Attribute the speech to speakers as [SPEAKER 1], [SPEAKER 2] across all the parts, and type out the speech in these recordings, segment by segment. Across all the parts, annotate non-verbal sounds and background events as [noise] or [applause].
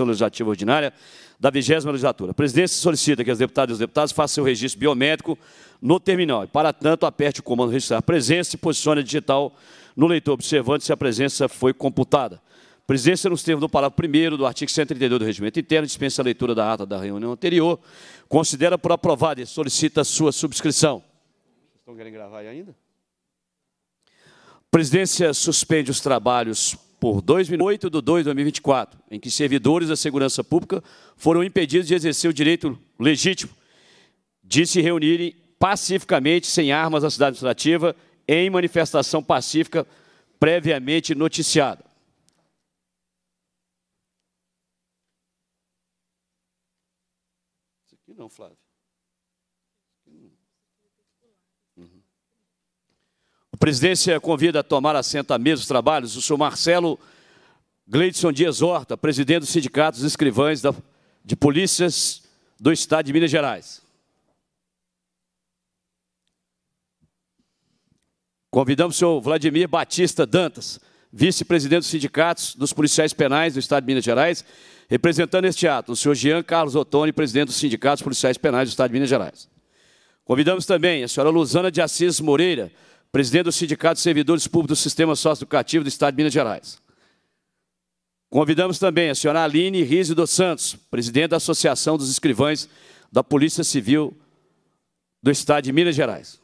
[SPEAKER 1] sessão legislativa ordinária da 20 legislatura. A presidência solicita que as deputadas e os deputados façam seu registro biométrico no terminal e, para tanto, aperte o comando registrar presença e posicione a digital no leitor, observando se a presença foi computada. A presidência, nos termos do parágrafo 1 do artigo 132 do Regimento Interno, dispensa a leitura da ata da reunião anterior, considera por aprovada e solicita sua subscrição. Vocês estão querendo gravar aí ainda? A presidência suspende os trabalhos por 2008 de 2 de 2024, em que servidores da segurança pública foram impedidos de exercer o direito legítimo de se reunirem pacificamente, sem armas, na cidade administrativa, em manifestação pacífica previamente noticiada. Isso aqui não, Flávio. presidência convida a tomar assento à mesa dos trabalhos o senhor Marcelo Gleidson Dias Horta, presidente do Sindicato dos Escrivães da, de Polícias do Estado de Minas Gerais. Convidamos o senhor Vladimir Batista Dantas, vice-presidente dos sindicatos dos policiais penais do Estado de Minas Gerais, representando este ato, o senhor Jean Carlos Ottoni, presidente dos sindicatos policiais penais do Estado de Minas Gerais. Convidamos também a senhora Luzana de Assis Moreira, presidente do Sindicato de Servidores Públicos do Sistema Socioeducativo do Estado de Minas Gerais. Convidamos também a senhora Aline Rizzi dos Santos, presidente da Associação dos Escrivães da Polícia Civil do Estado de Minas Gerais.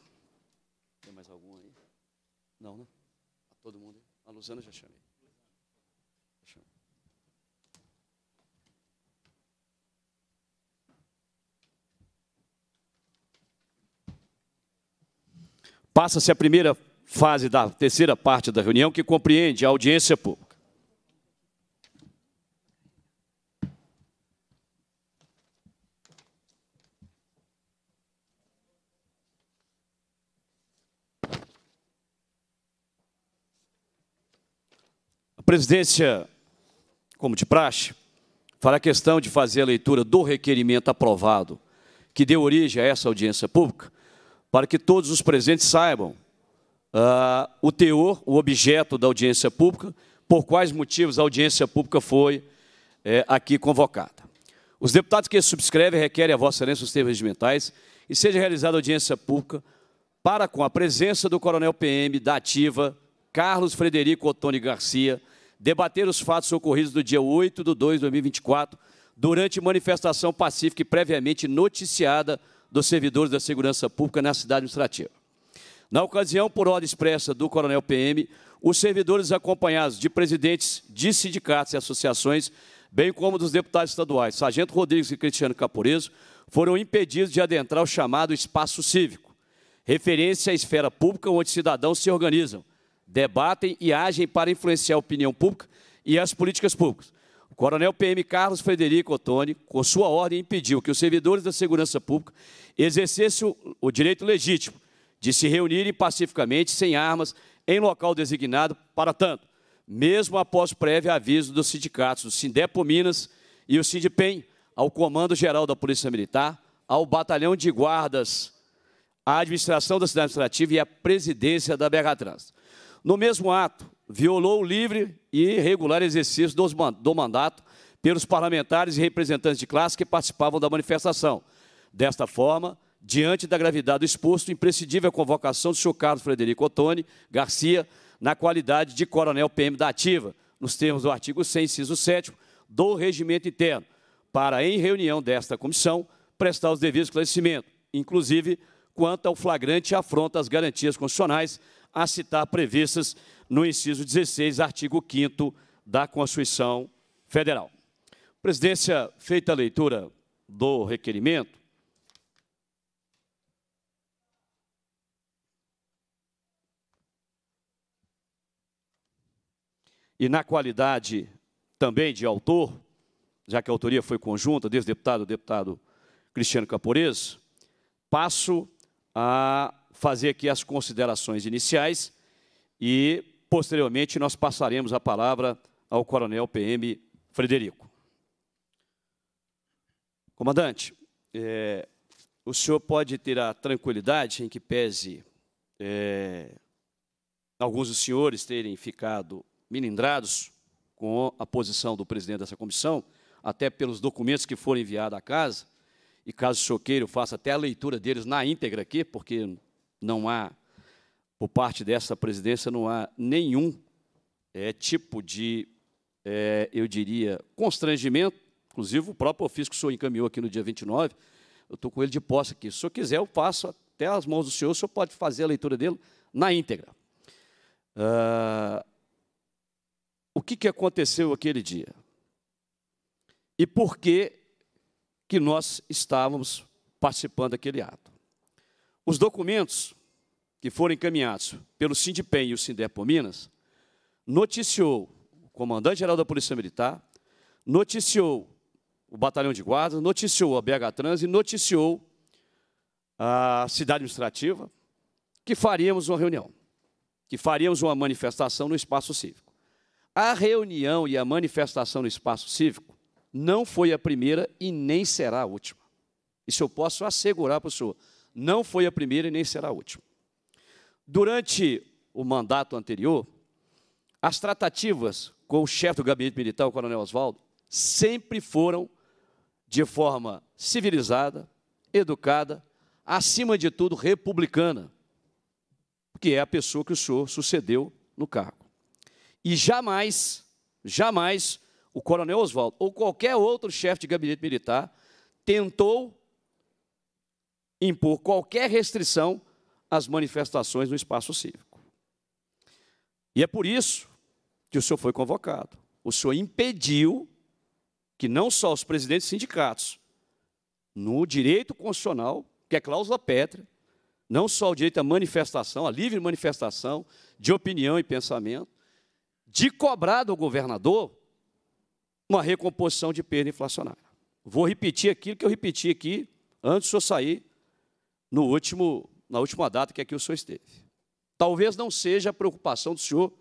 [SPEAKER 1] Passa-se a primeira fase da terceira parte da reunião, que compreende a audiência pública. A presidência, como de praxe, fará questão de fazer a leitura do requerimento aprovado que deu origem a essa audiência pública, para que todos os presentes saibam uh, o teor, o objeto da audiência pública, por quais motivos a audiência pública foi é, aqui convocada. Os deputados que subscrevem requerem a Vossa Excelência os termos regimentais e seja realizada audiência pública para com a presença do Coronel PM da Ativa, Carlos Frederico Ottoni Garcia, debater os fatos ocorridos no dia 8 de 2 de 2024, durante manifestação pacífica e previamente noticiada dos servidores da segurança pública na cidade administrativa. Na ocasião, por ordem expressa do Coronel PM, os servidores acompanhados de presidentes de sindicatos e associações, bem como dos deputados estaduais, Sargento Rodrigues e Cristiano Capurezo, foram impedidos de adentrar o chamado espaço cívico, referência à esfera pública onde cidadãos se organizam, debatem e agem para influenciar a opinião pública e as políticas públicas, coronel PM Carlos Frederico Ottoni, com sua ordem, impediu que os servidores da segurança pública exercessem o, direito legítimo de se reunirem pacificamente, sem armas, em local designado para tanto, mesmo após prévio aviso dos sindicatos do Sindepo Minas e o Sindipem, ao Comando Geral da Polícia Militar, ao Batalhão de Guardas, à Administração da Cidade Administrativa e à Presidência da BH Trans. No mesmo ato, violou o livre e regular exercício dos, do mandato pelos parlamentares e representantes de classe que participavam da manifestação. Desta forma, diante da gravidade do exposto, imprescindível a convocação do senhor Carlos Frederico Ottoni Garcia na qualidade de coronel PM da ativa, nos termos do artigo 100, inciso 7 do regimento interno, para, em reunião desta comissão, prestar os devidos esclarecimentos, inclusive quanto ao flagrante afronta às garantias constitucionais a citar previstas no inciso 16, artigo 5 da Constituição Federal. Presidência, feita a leitura do requerimento, e na qualidade também de autor, já que a autoria foi conjunta, desde o deputado, o deputado Cristiano Caporez, passo a fazer aqui as considerações iniciais e posteriormente, nós passaremos a palavra ao Coronel PM Frederico. Comandante, é, o senhor pode ter a tranquilidade em que pese é, alguns dos senhores terem ficado melindrados com a posição do presidente dessa comissão, até pelos documentos que foram enviados à casa, e caso o senhor queira, eu faça até a leitura deles na íntegra aqui, porque não há por parte dessa presidência, não há nenhum é, tipo de, é, eu diria, constrangimento. Inclusive, o próprio ofício que o senhor encaminhou aqui no dia 29, eu estou com ele de posse aqui. Se o senhor quiser, eu passo até as mãos do senhor, o senhor pode fazer a leitura dele na íntegra. Uh, o que, que aconteceu aquele dia? E por que, que nós estávamos participando daquele ato? Os documentos que foram encaminhados pelo Sindipem e o Sindepo Minas, noticiou o comandante-geral da Polícia Militar, noticiou o Batalhão de Guardas, noticiou a BH Trans e noticiou a cidade administrativa que faríamos uma reunião, que faríamos uma manifestação no espaço cívico. A reunião e a manifestação no espaço cívico não foi a primeira e nem será a última. Isso eu posso assegurar para o senhor. Não foi a primeira e nem será a última. Durante o mandato anterior, as tratativas com o chefe do gabinete militar, o coronel Oswaldo, sempre foram de forma civilizada, educada, acima de tudo republicana, que é a pessoa que o senhor sucedeu no cargo. E jamais, jamais o coronel Oswaldo ou qualquer outro chefe de gabinete militar tentou impor qualquer restrição as manifestações no espaço cívico. E é por isso que o senhor foi convocado. O senhor impediu que não só os presidentes de sindicatos, no direito constitucional, que é cláusula pétrea, não só o direito à manifestação, à livre manifestação de opinião e pensamento, de cobrar do governador uma recomposição de perda inflacionária. Vou repetir aquilo que eu repeti aqui antes do senhor sair no último na última data que aqui o senhor esteve. Talvez não seja a preocupação do senhor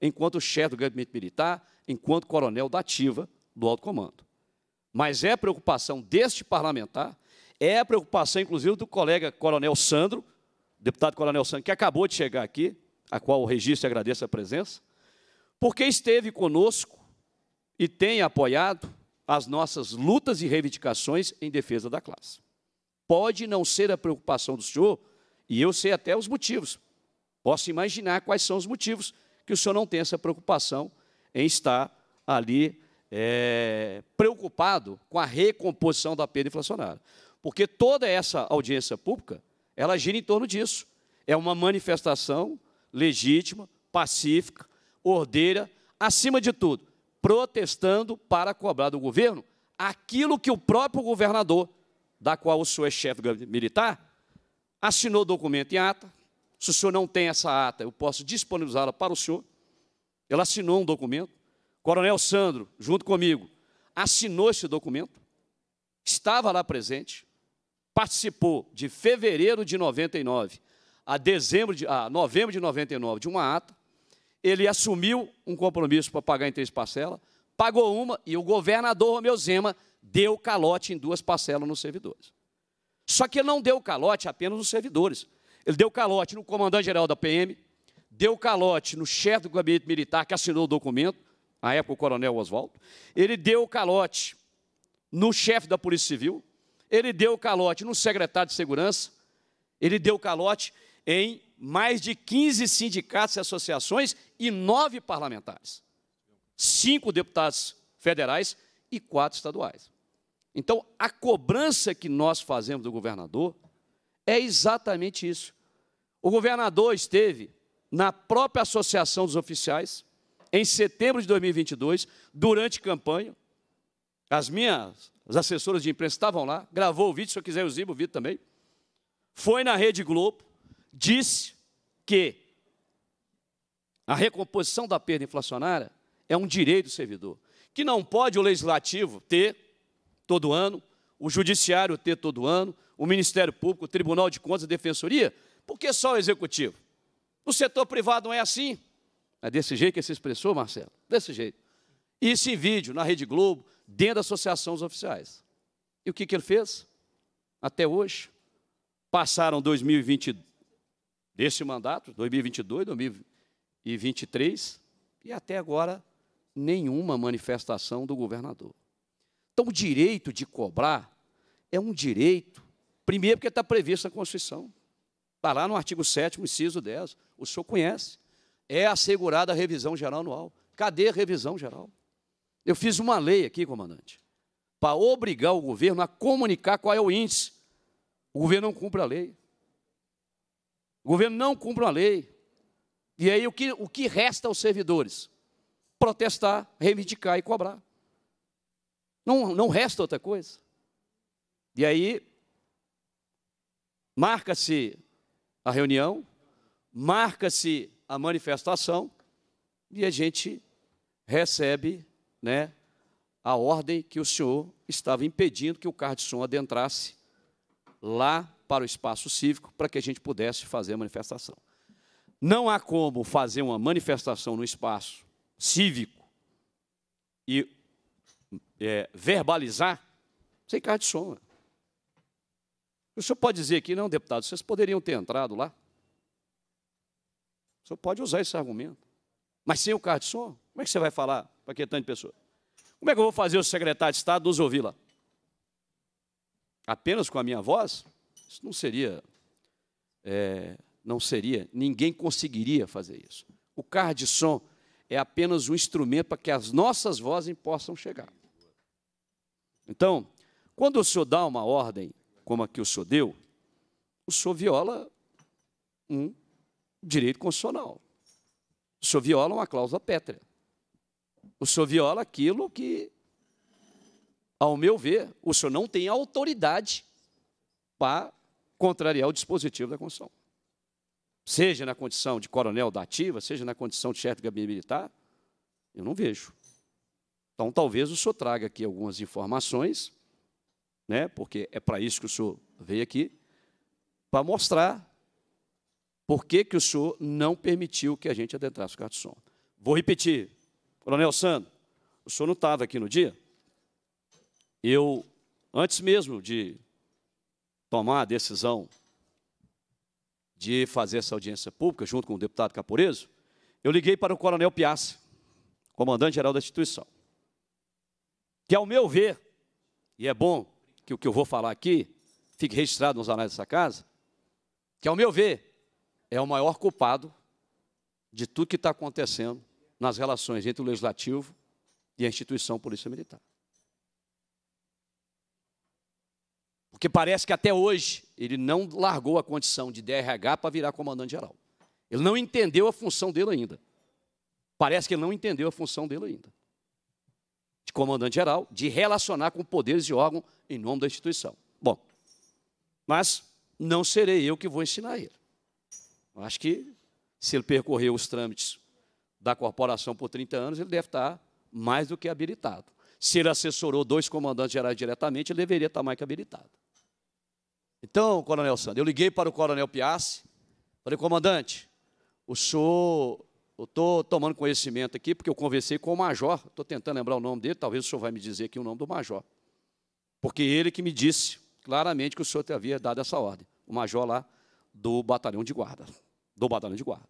[SPEAKER 1] enquanto chefe do gabinete militar, enquanto coronel da ativa do alto comando. Mas é preocupação deste parlamentar, é a preocupação, inclusive, do colega coronel Sandro, deputado coronel Sandro, que acabou de chegar aqui, a qual o registro e agradeço a presença, porque esteve conosco e tem apoiado as nossas lutas e reivindicações em defesa da classe. Pode não ser a preocupação do senhor e eu sei até os motivos. Posso imaginar quais são os motivos que o senhor não tem essa preocupação em estar ali é, preocupado com a recomposição da perda inflacionária. Porque toda essa audiência pública, ela gira em torno disso. É uma manifestação legítima, pacífica, ordeira, acima de tudo, protestando para cobrar do governo aquilo que o próprio governador, da qual o senhor é chefe militar, assinou o documento em ata. Se o senhor não tem essa ata, eu posso disponibilizá-la para o senhor. Ela assinou um documento. Coronel Sandro, junto comigo, assinou esse documento, estava lá presente, participou de fevereiro de 99 a dezembro de a novembro de 99 de uma ata. Ele assumiu um compromisso para pagar em três parcelas, pagou uma e o governador Romeu Zema deu calote em duas parcelas nos servidores. Só que ele não deu calote apenas nos servidores. Ele deu calote no comandante-geral da PM, deu calote no chefe do gabinete militar que assinou o documento, na época o coronel Oswaldo. Ele deu calote no chefe da Polícia Civil, ele deu calote no secretário de Segurança, ele deu calote em mais de 15 sindicatos e associações e nove parlamentares. Cinco deputados federais e quatro estaduais. Então, a cobrança que nós fazemos do governador é exatamente isso. O governador esteve na própria Associação dos Oficiais em setembro de 2022, durante campanha. As minhas as assessoras de imprensa estavam lá, gravou o vídeo, se eu quiser eu exibo o vídeo também. Foi na Rede Globo, disse que a recomposição da perda inflacionária é um direito do servidor, que não pode o legislativo ter todo ano, o judiciário ter todo ano, o Ministério Público, o Tribunal de Contas, a Defensoria, por que só o Executivo? O setor privado não é assim. É desse jeito que se expressou, Marcelo? Desse jeito. E esse vídeo na Rede Globo, dentro da Associação dos Oficiais. E o que, que ele fez? Até hoje, passaram 2020 desse mandato, 2022, 2023, e até agora nenhuma manifestação do governador. Então, o direito de cobrar é um direito, primeiro, porque está previsto na Constituição. Está lá no artigo 7, inciso 10. O senhor conhece. É assegurada a revisão geral anual. Cadê a revisão geral? Eu fiz uma lei aqui, comandante, para obrigar o governo a comunicar qual é o índice. O governo não cumpre a lei. O governo não cumpre a lei. E aí o que, o que resta aos servidores? Protestar, reivindicar e cobrar. Não, não resta outra coisa. E aí, marca-se a reunião, marca-se a manifestação e a gente recebe né, a ordem que o senhor estava impedindo que o carro de som adentrasse lá para o espaço cívico para que a gente pudesse fazer a manifestação. Não há como fazer uma manifestação no espaço cívico e é, verbalizar, sem carro de som. O senhor pode dizer aqui, não, deputado, vocês poderiam ter entrado lá. O senhor pode usar esse argumento. Mas sem o carro de som, como é que você vai falar para que tanta pessoa? Como é que eu vou fazer o secretário de Estado nos ouvir lá? Apenas com a minha voz? Isso não seria, é, não seria, ninguém conseguiria fazer isso. O carro de som é apenas um instrumento para que as nossas vozes possam chegar. Então, quando o senhor dá uma ordem, como a que o senhor deu, o senhor viola um direito constitucional. O senhor viola uma cláusula pétrea. O senhor viola aquilo que, ao meu ver, o senhor não tem autoridade para contrariar o dispositivo da Constituição. Seja na condição de coronel da ativa, seja na condição de chefe de gabinete militar, eu não vejo. Então, talvez o senhor traga aqui algumas informações, né, porque é para isso que o senhor veio aqui, para mostrar por que, que o senhor não permitiu que a gente adentrasse o cartão. de som. Vou repetir. Coronel Sandro, o senhor não estava aqui no dia? Eu, antes mesmo de tomar a decisão de fazer essa audiência pública, junto com o deputado Caporeso, eu liguei para o coronel Piazza, comandante-geral da instituição que ao meu ver, e é bom que o que eu vou falar aqui fique registrado nos anais dessa casa, que ao meu ver, é o maior culpado de tudo que está acontecendo nas relações entre o legislativo e a instituição Polícia Militar. Porque parece que até hoje ele não largou a condição de DRH para virar comandante geral. Ele não entendeu a função dele ainda. Parece que ele não entendeu a função dele ainda de comandante-geral, de relacionar com poderes de órgão em nome da instituição. Bom, mas não serei eu que vou ensinar ele. Eu acho que se ele percorreu os trâmites da corporação por 30 anos, ele deve estar mais do que habilitado. Se ele assessorou dois comandantes gerais diretamente, ele deveria estar mais que habilitado. Então, Coronel Sandro, eu liguei para o Coronel Piassi, falei, comandante, o senhor eu estou tomando conhecimento aqui, porque eu conversei com o major, estou tentando lembrar o nome dele, talvez o senhor vai me dizer aqui o nome do major. Porque ele que me disse claramente que o senhor te havia dado essa ordem, o major lá do batalhão de guarda, do batalhão de guarda.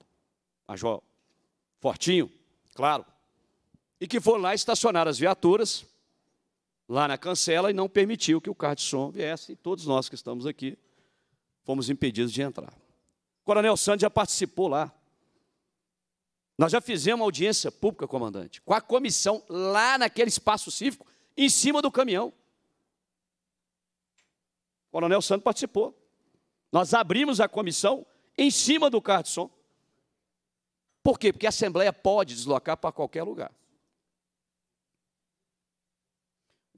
[SPEAKER 1] Major Fortinho, claro. E que foram lá estacionar as viaturas, lá na cancela, e não permitiu que o carro de som viesse, e todos nós que estamos aqui fomos impedidos de entrar. O coronel Santos já participou lá nós já fizemos audiência pública, comandante, com a comissão lá naquele espaço cívico, em cima do caminhão. O coronel Santos participou. Nós abrimos a comissão em cima do carro de som. Por quê? Porque a Assembleia pode deslocar para qualquer lugar.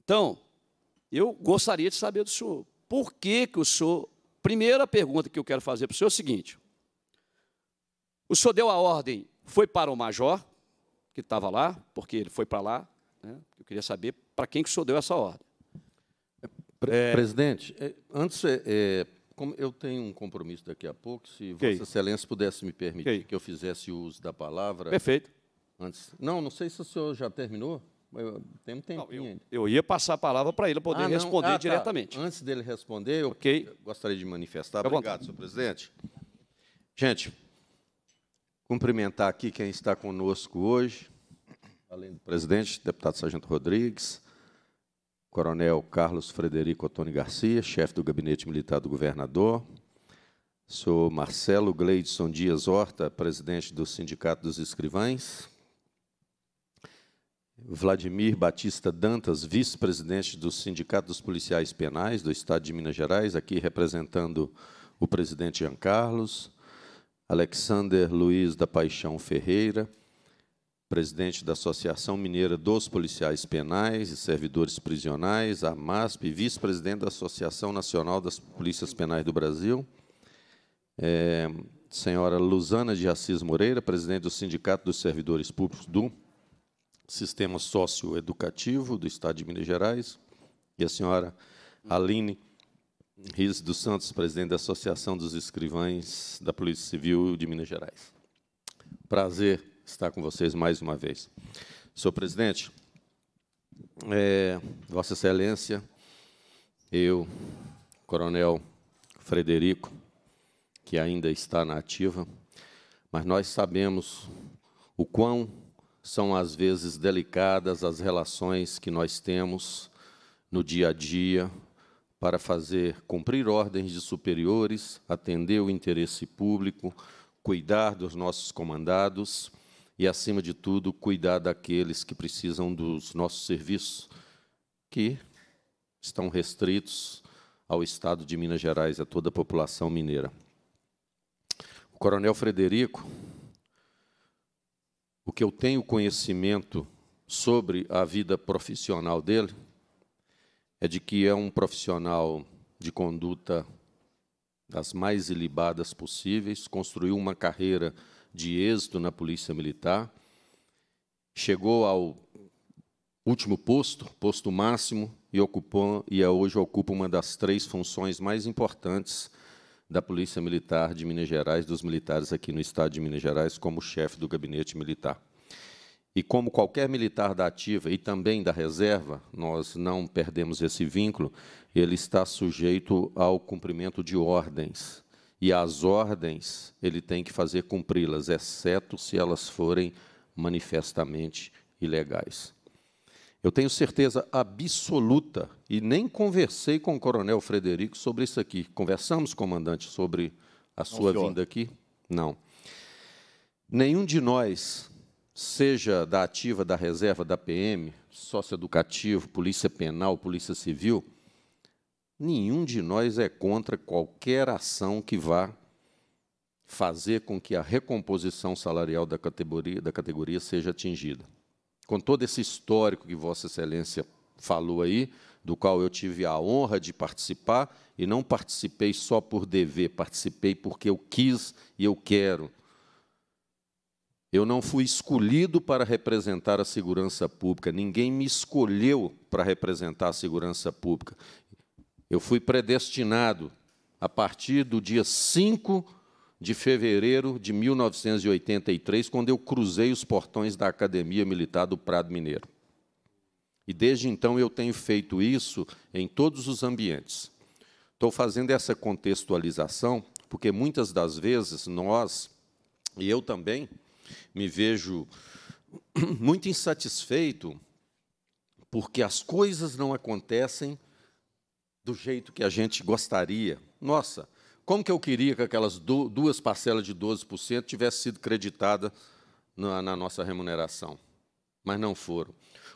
[SPEAKER 1] Então, eu gostaria de saber do senhor, por que, que o senhor. Primeira pergunta que eu quero fazer para o senhor é o seguinte: o senhor deu a ordem foi para o major, que estava lá, porque ele foi para lá. Né? Eu queria saber para quem que o senhor deu essa ordem.
[SPEAKER 2] Pre é... Presidente, é, antes, é, é eu tenho um compromisso daqui a pouco, se okay. Vossa Excelência pudesse me permitir okay. que eu fizesse uso da palavra. Perfeito. Antes, não, não sei se o senhor já terminou. Eu, tem um tempinho não, eu, ainda. eu ia passar a palavra para ele poder ah, responder ah, tá. diretamente. Antes dele responder, eu okay. gostaria de manifestar. Obrigado, senhor presidente. Gente, cumprimentar aqui quem está conosco hoje, além do presidente, deputado Sargento Rodrigues, coronel Carlos Frederico Antônio Garcia, chefe do gabinete militar do governador, sou Marcelo Gleidson Dias Horta, presidente do Sindicato dos Escrivães, Vladimir Batista Dantas, vice-presidente do Sindicato dos Policiais Penais do Estado de Minas Gerais, aqui representando o presidente Jean Carlos, Alexander Luiz da Paixão Ferreira, presidente da Associação Mineira dos Policiais Penais e Servidores Prisionais, a MASP, vice-presidente da Associação Nacional das Polícias Penais do Brasil. É, senhora Luzana de Assis Moreira, presidente do Sindicato dos Servidores Públicos do Sistema Socioeducativo do Estado de Minas Gerais. E a senhora Aline Riz dos Santos, presidente da Associação dos Escrivães da Polícia Civil de Minas Gerais. Prazer estar com vocês mais uma vez. Senhor presidente, é, Vossa Excelência, eu, Coronel Frederico, que ainda está na ativa, mas nós sabemos o quão são às vezes delicadas as relações que nós temos no dia a dia, para fazer cumprir ordens de superiores, atender o interesse público, cuidar dos nossos comandados e, acima de tudo, cuidar daqueles que precisam dos nossos serviços, que estão restritos ao Estado de Minas Gerais, a toda a população mineira. O Coronel Frederico, o que eu tenho conhecimento sobre a vida profissional dele, é de que é um profissional de conduta das mais ilibadas possíveis, construiu uma carreira de êxito na Polícia Militar, chegou ao último posto, posto máximo, e, ocupou, e é hoje ocupa uma das três funções mais importantes da Polícia Militar de Minas Gerais, dos militares aqui no Estado de Minas Gerais, como chefe do gabinete militar. E como qualquer militar da ativa e também da reserva, nós não perdemos esse vínculo, ele está sujeito ao cumprimento de ordens. E as ordens ele tem que fazer cumpri-las, exceto se elas forem manifestamente ilegais. Eu tenho certeza absoluta, e nem conversei com o coronel Frederico sobre isso aqui. Conversamos, comandante, sobre a sua não, vinda aqui? Não. Nenhum de nós seja da ativa, da reserva, da PM, socioeducativo, polícia penal, polícia civil, nenhum de nós é contra qualquer ação que vá fazer com que a recomposição salarial da categoria, da categoria seja atingida. Com todo esse histórico que Vossa Excelência falou aí, do qual eu tive a honra de participar, e não participei só por dever, participei porque eu quis e eu quero. Eu não fui escolhido para representar a segurança pública, ninguém me escolheu para representar a segurança pública. Eu fui predestinado a partir do dia 5 de fevereiro de 1983, quando eu cruzei os portões da Academia Militar do Prado Mineiro. E desde então eu tenho feito isso em todos os ambientes. Estou fazendo essa contextualização porque muitas das vezes nós, e eu também, me vejo [clears throat] muito insatisfeito porque as coisas não acontecem do jeito que a gente gostaria. Nossa, como que eu queria que aquelas duas parcelas de 12% tivessem sido creditadas na, na nossa remuneração? Mas não foram.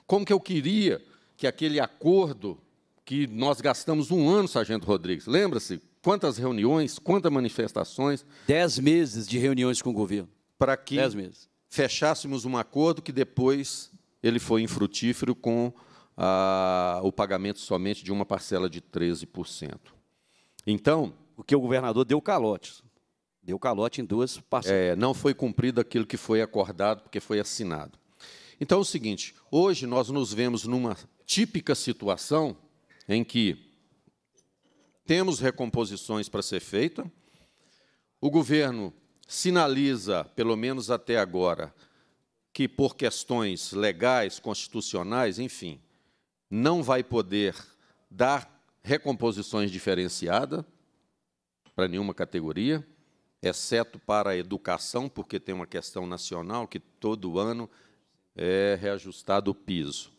[SPEAKER 2] Como que eu queria que aquele acordo que nós gastamos um ano, Sargento Rodrigues, lembra-se? Quantas reuniões, quantas manifestações? Dez meses de reuniões com o governo para que fechássemos um acordo que depois ele foi infrutífero com a, ah, o pagamento somente de uma parcela de 13%. Então. Porque o governador deu calotes. Deu calote em duas parcelas. É, não foi cumprido aquilo que foi acordado, porque foi assinado. Então é o seguinte: hoje nós nos vemos numa típica situação em que temos recomposições para ser feita, o governo sinaliza, pelo menos até agora, que por questões legais, constitucionais, enfim, não vai poder dar recomposições diferenciadas para nenhuma categoria, exceto para a educação, porque tem uma questão nacional que todo ano é reajustado o piso.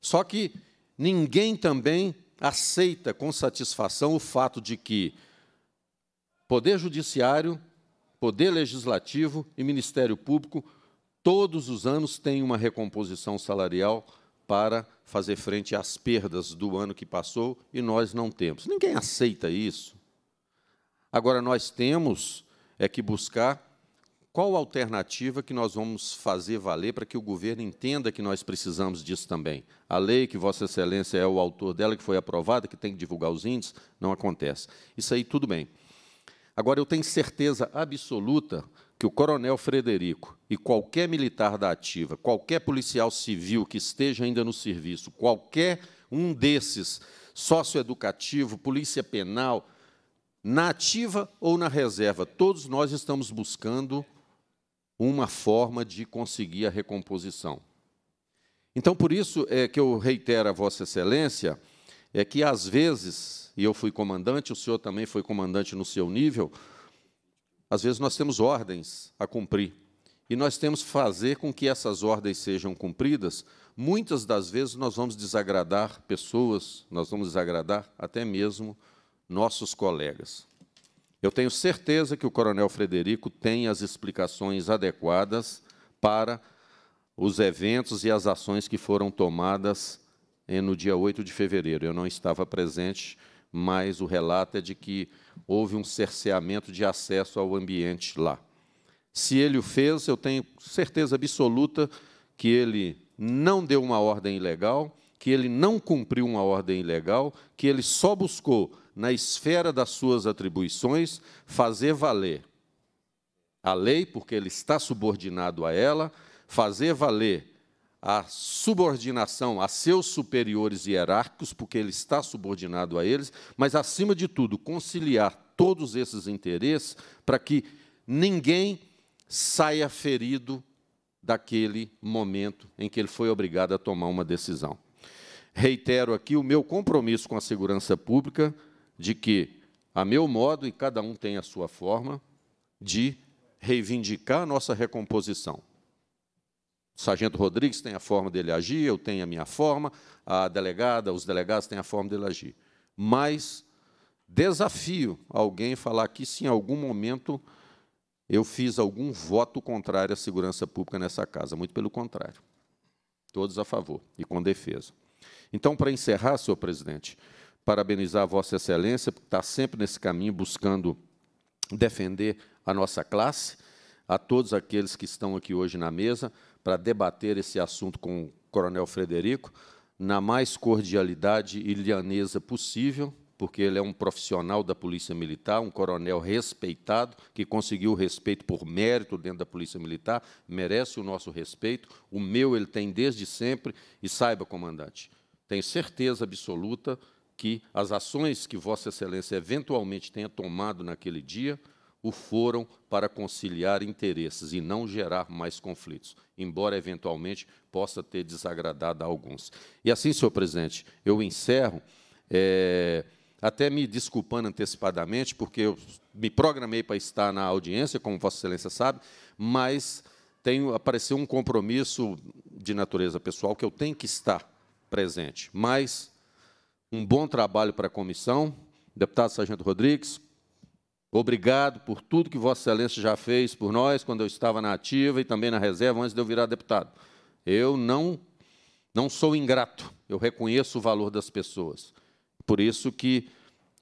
[SPEAKER 2] Só que ninguém também aceita com satisfação o fato de que Poder Judiciário Poder Legislativo e Ministério Público, todos os anos têm uma recomposição salarial para fazer frente às perdas do ano que passou e nós não temos. Ninguém aceita isso. Agora, nós temos é que buscar qual alternativa que nós vamos fazer valer para que o governo entenda que nós precisamos disso também. A lei que Vossa Excelência é o autor dela, que foi aprovada, que tem que divulgar os índices, não acontece. Isso aí tudo bem. Agora, eu tenho certeza absoluta que o Coronel Frederico e qualquer militar da ativa, qualquer policial civil que esteja ainda no serviço, qualquer um desses socioeducativo, polícia penal, na ativa ou na reserva, todos nós estamos buscando uma forma de conseguir a recomposição. Então, por isso é que eu reitero a Vossa Excelência é que às vezes, e eu fui comandante, o senhor também foi comandante no seu nível, às vezes nós temos ordens a cumprir. E nós temos que fazer com que essas ordens sejam cumpridas. Muitas das vezes nós vamos desagradar pessoas, nós vamos desagradar até mesmo nossos colegas. Eu tenho certeza que o Coronel Frederico tem as explicações adequadas para os eventos e as ações que foram tomadas é, no dia 8 de fevereiro. Eu não estava presente, mas o relato é de que houve um cerceamento de acesso ao ambiente lá. Se ele o fez, eu tenho certeza absoluta que ele não deu uma ordem ilegal, que ele não cumpriu uma ordem ilegal, que ele só buscou, na esfera das suas atribuições, fazer valer a lei, porque ele está subordinado a ela, fazer valer a subordinação a seus superiores hierárquicos, porque ele está subordinado a eles, mas, acima de tudo, conciliar todos esses interesses para que ninguém saia ferido daquele momento em que ele foi obrigado a tomar uma decisão. Reitero aqui o meu compromisso com a segurança pública de que, a meu modo, e cada um tem a sua forma, de reivindicar a nossa recomposição sargento Rodrigues tem a forma dele agir, eu tenho a minha forma, a delegada, os delegados têm a forma dele agir. Mas desafio alguém falar que se em algum momento eu fiz algum voto contrário à segurança pública nessa casa. Muito pelo contrário. Todos a favor e com defesa. Então, para encerrar, senhor presidente, parabenizar a Vossa Excelência, que está sempre nesse caminho buscando defender a nossa classe, a todos aqueles que estão aqui hoje na mesa, para debater esse assunto com o Coronel Frederico na mais cordialidade ilianesa possível, porque ele é um profissional da Polícia Militar, um coronel respeitado, que conseguiu o respeito por mérito dentro da Polícia Militar, merece o nosso respeito, o meu ele tem desde sempre, e saiba, comandante, tenho certeza absoluta que as ações que Vossa Excelência eventualmente tenha tomado naquele dia o foram para conciliar interesses e não gerar mais conflitos, embora eventualmente possa ter desagradado a alguns. E assim, senhor presidente, eu encerro, é, até me desculpando antecipadamente, porque eu me programei para estar na audiência, como Vossa Excelência sabe, mas tenho, apareceu um compromisso de natureza pessoal que eu tenho que estar presente. Mas um bom trabalho para a comissão, deputado Sargento Rodrigues, Obrigado por tudo que Vossa Excelência já fez por nós quando eu estava na ativa e também na reserva antes de eu virar deputado. Eu não não sou ingrato. Eu reconheço o valor das pessoas. Por isso que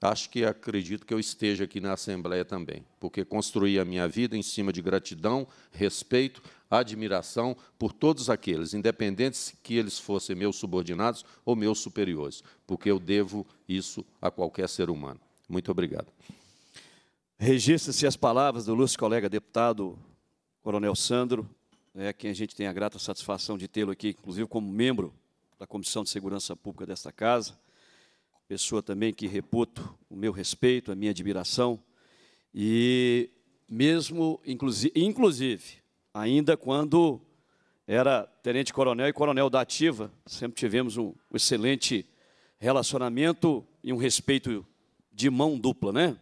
[SPEAKER 2] acho que acredito que eu esteja aqui na Assembleia também, porque construí a minha vida em cima de gratidão, respeito, admiração por todos aqueles, independentes que eles fossem meus subordinados ou meus superiores, porque eu devo isso a qualquer ser humano. Muito obrigado. Registra-se as
[SPEAKER 1] palavras do ilustre colega deputado Coronel Sandro, né, quem a gente tem a grata satisfação de tê-lo aqui, inclusive como membro da Comissão de Segurança Pública desta casa, pessoa também que reputo o meu respeito, a minha admiração, e mesmo, inclusive, inclusive ainda quando era tenente-coronel e coronel da ativa, sempre tivemos um excelente relacionamento e um respeito de mão dupla, né?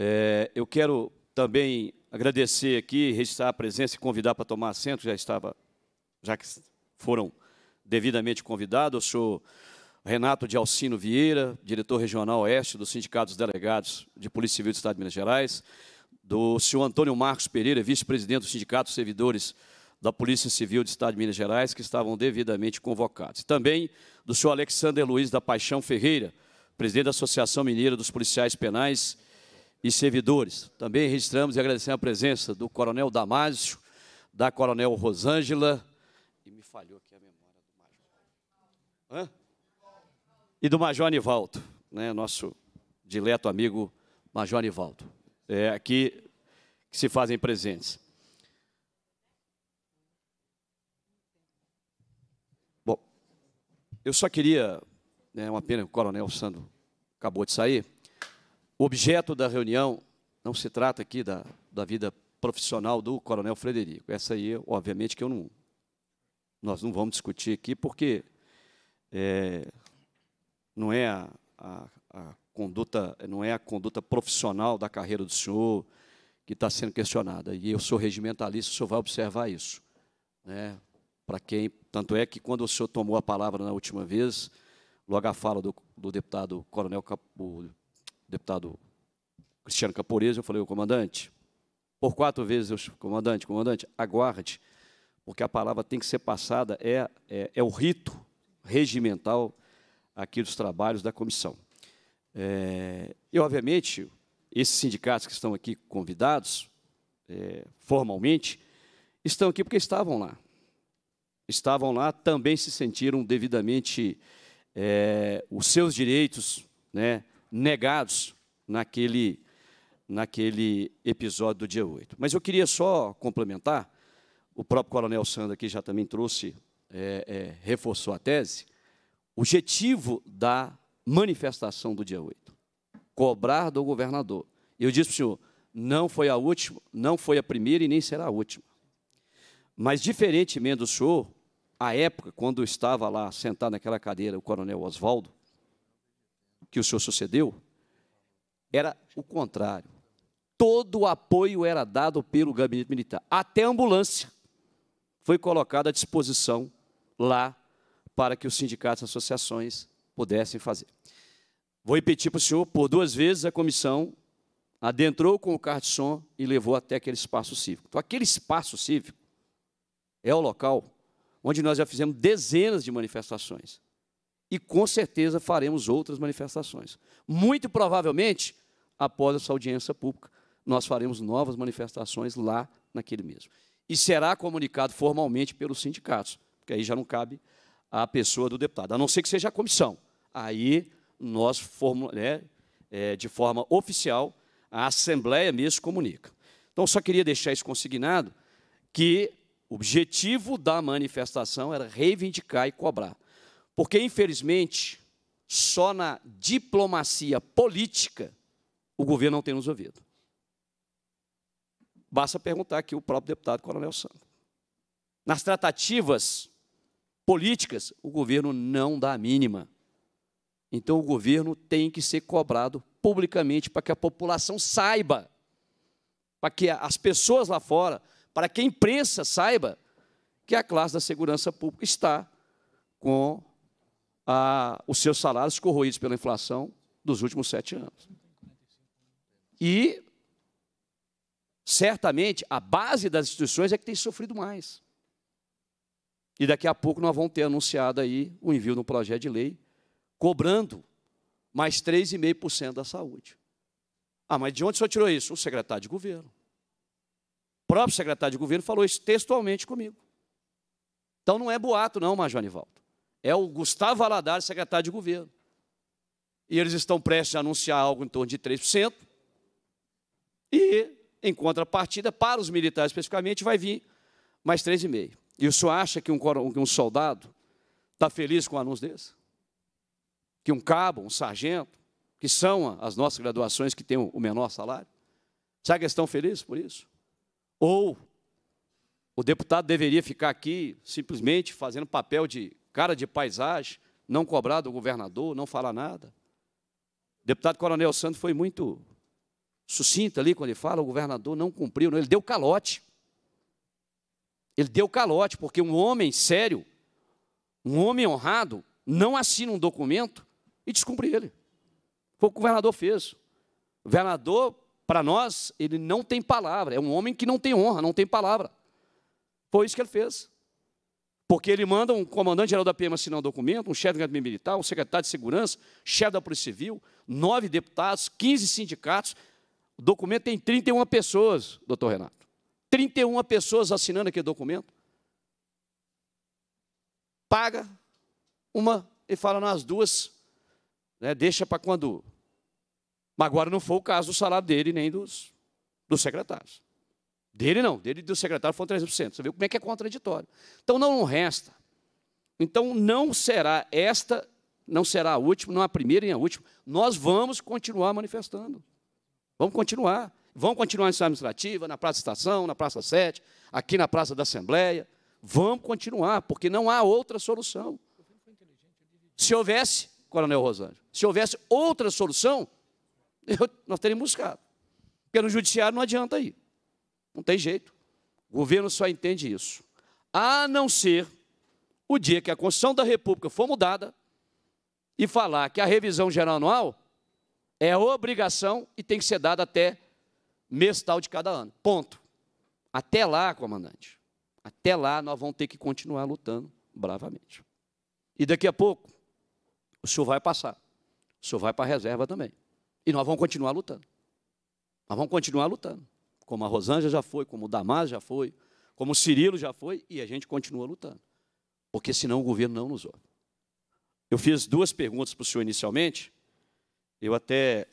[SPEAKER 1] É, eu quero também agradecer aqui, registrar a presença e convidar para tomar assento, já estava, já que foram devidamente convidados, o senhor Renato de Alcino Vieira, diretor regional oeste do Sindicato dos Delegados de Polícia Civil do Estado de Minas Gerais, do senhor Antônio Marcos Pereira, vice-presidente do Sindicato dos Servidores da Polícia Civil do Estado de Minas Gerais, que estavam devidamente convocados. Também do senhor Alexander Luiz da Paixão Ferreira, presidente da Associação Mineira dos Policiais Penais e servidores. Também registramos e agradecemos a presença do Coronel Damásio, da Coronel Rosângela, e me falhou aqui a memória do Major. Hã? E do Major Anivaldo, né, nosso dileto amigo Major Anivaldo, é, aqui que se fazem presentes. Bom, eu só queria, né, uma pena que o Coronel Sandro acabou de sair, o objeto da reunião não se trata aqui da, da vida profissional do Coronel Frederico. Essa aí, obviamente, que eu não, nós não vamos discutir aqui, porque é, não é a, a, a, conduta, não é a conduta profissional da carreira do senhor que está sendo questionada. E eu sou regimentalista, o senhor vai observar isso, né? Para quem, tanto é que quando o senhor tomou a palavra na última vez, logo a fala do, do deputado Coronel Capo, deputado Cristiano Caporeza, eu falei, o comandante, por quatro vezes, eu, comandante, comandante, aguarde, porque a palavra tem que ser passada, é, é, é o rito regimental aqui dos trabalhos da comissão. É, e, obviamente, esses sindicatos que estão aqui convidados, é, formalmente, estão aqui porque estavam lá. Estavam lá, também se sentiram devidamente é, os seus direitos, né, negados naquele, naquele episódio do dia 8. Mas eu queria só complementar, o próprio coronel Sandro aqui já também trouxe, é, é, reforçou a tese, o objetivo da manifestação do dia 8, cobrar do governador. Eu disse para o senhor, não foi a última, não foi a primeira e nem será a última. Mas, diferentemente do senhor, à época, quando estava lá sentado naquela cadeira o coronel Oswaldo, que o senhor sucedeu, era o contrário. Todo o apoio era dado pelo gabinete militar, até a ambulância foi colocada à disposição lá para que os sindicatos e associações pudessem fazer. Vou repetir para o senhor, por duas vezes a comissão adentrou com o carro de som e levou até aquele espaço cívico. Então, aquele espaço cívico é o local onde nós já fizemos dezenas de manifestações e com certeza faremos outras manifestações. Muito provavelmente, após essa audiência pública, nós faremos novas manifestações lá naquele mesmo. E será comunicado formalmente pelos sindicatos, porque aí já não cabe à pessoa do deputado, a não ser que seja a comissão. Aí nós, né, é, de forma oficial, a Assembleia mesmo comunica. Então, só queria deixar isso consignado, que o objetivo da manifestação era reivindicar e cobrar. Porque, infelizmente, só na diplomacia política o governo não tem nos ouvido. Basta perguntar aqui o próprio deputado Coronel Santos. Nas tratativas políticas, o governo não dá a mínima. Então, o governo tem que ser cobrado publicamente para que a população saiba, para que as pessoas lá fora, para que a imprensa saiba que a classe da segurança pública está com ah, os seus salários corroídos pela inflação dos últimos sete anos. E, certamente, a base das instituições é que tem sofrido mais. E daqui a pouco nós vamos ter anunciado aí o envio de um projeto de lei cobrando mais 3,5% da saúde. Ah, mas de onde o senhor tirou isso? O secretário de governo. O próprio secretário de governo falou isso textualmente comigo. Então não é boato, não, Major Anivaldo é o Gustavo Aladares, secretário de governo. E eles estão prestes a anunciar algo em torno de 3%. E, em contrapartida, para os militares especificamente, vai vir mais 3,5%. E o senhor acha que um, um soldado está feliz com um anúncio desse? Que um cabo, um sargento, que são as nossas graduações que têm o menor salário, será que eles estão felizes por isso? Ou o deputado deveria ficar aqui simplesmente fazendo papel de cara de paisagem, não cobrar do governador, não falar nada. O deputado Coronel Santos foi muito sucinto ali quando ele fala, o governador não cumpriu, não, ele deu calote. Ele deu calote, porque um homem sério, um homem honrado, não assina um documento e descumpre ele. Foi o que o governador fez. O governador, para nós, ele não tem palavra. É um homem que não tem honra, não tem palavra. Foi isso que ele fez. Porque ele manda um comandante-geral da PM assinar um documento, um chefe de gabinete militar, um secretário de segurança, chefe da Polícia Civil, nove deputados, 15 sindicatos. O documento tem 31 pessoas, doutor Renato. 31 pessoas assinando aquele documento. Paga uma e fala, não, as duas, né, deixa para quando. Mas agora não foi o caso do salário dele nem dos, dos secretários. Dele não, dele do secretário foram 300%. Você vê como é que é contraditório. Então não resta. Então não será esta, não será a última, não é a primeira nem a última. Nós vamos continuar manifestando. Vamos continuar. Vamos continuar na administrativa, na Praça Estação, na Praça 7, aqui na Praça da Assembleia. Vamos continuar, porque não há outra solução. Se houvesse, Coronel Rosângela, se houvesse outra solução, [laughs] eu, nós teríamos buscado. Porque no judiciário não adianta ir. Não tem jeito. O governo só entende isso. A não ser o dia que a Constituição da República for mudada e falar que a revisão geral anual é obrigação e tem que ser dada até mês tal de cada ano. Ponto. Até lá, comandante. Até lá nós vamos ter que continuar lutando bravamente. E daqui a pouco o senhor vai passar. O senhor vai para a reserva também. E nós vamos continuar lutando. Nós vamos continuar lutando como a Rosângela já foi, como o Damas já foi, como o Cirilo já foi, e a gente continua lutando. Porque senão o governo não nos ouve. Eu fiz duas perguntas para o senhor inicialmente, eu até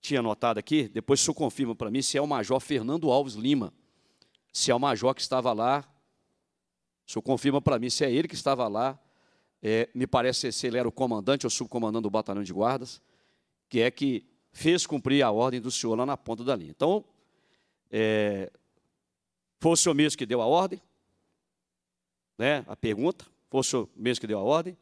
[SPEAKER 1] tinha anotado aqui, depois o senhor confirma para mim se é o Major Fernando Alves Lima, se é o Major que estava lá, o senhor confirma para mim se é ele que estava lá, é, me parece se ele era o comandante ou subcomandante do batalhão de guardas, que é que fez cumprir a ordem do senhor lá na ponta da linha. Então, é, fosse o mesmo que deu a ordem, né, a pergunta, fosse o mesmo que deu a ordem,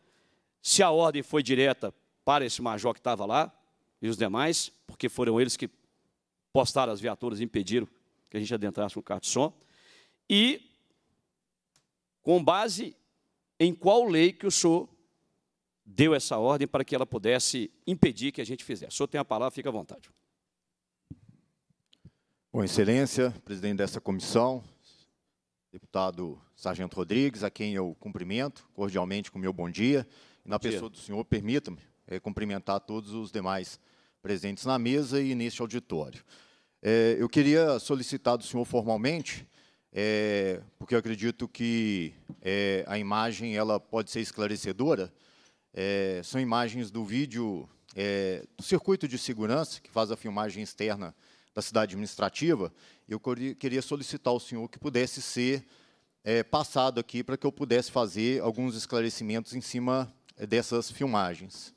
[SPEAKER 1] se a ordem foi direta para esse major que estava lá e os demais, porque foram eles que postaram as viaturas e impediram que a gente adentrasse no carro de som, e com base em qual lei que o senhor deu essa ordem para que ela pudesse impedir que a gente fizesse. O senhor tem a palavra, fica à vontade.
[SPEAKER 3] Com excelência, presidente dessa comissão, deputado Sargento Rodrigues, a quem eu cumprimento cordialmente com meu bom dia. E na bom pessoa dia. do senhor, permita-me é, cumprimentar todos os demais presentes na mesa e neste auditório. É, eu queria solicitar do senhor formalmente, é, porque eu acredito que a imagem ela pode ser esclarecedora. são imagens do vídeo do circuito de segurança que faz a filmagem externa da cidade administrativa, eu queria solicitar ao senhor que pudesse ser é, passado aqui para que eu pudesse fazer alguns esclarecimentos em cima eh, dessas filmagens.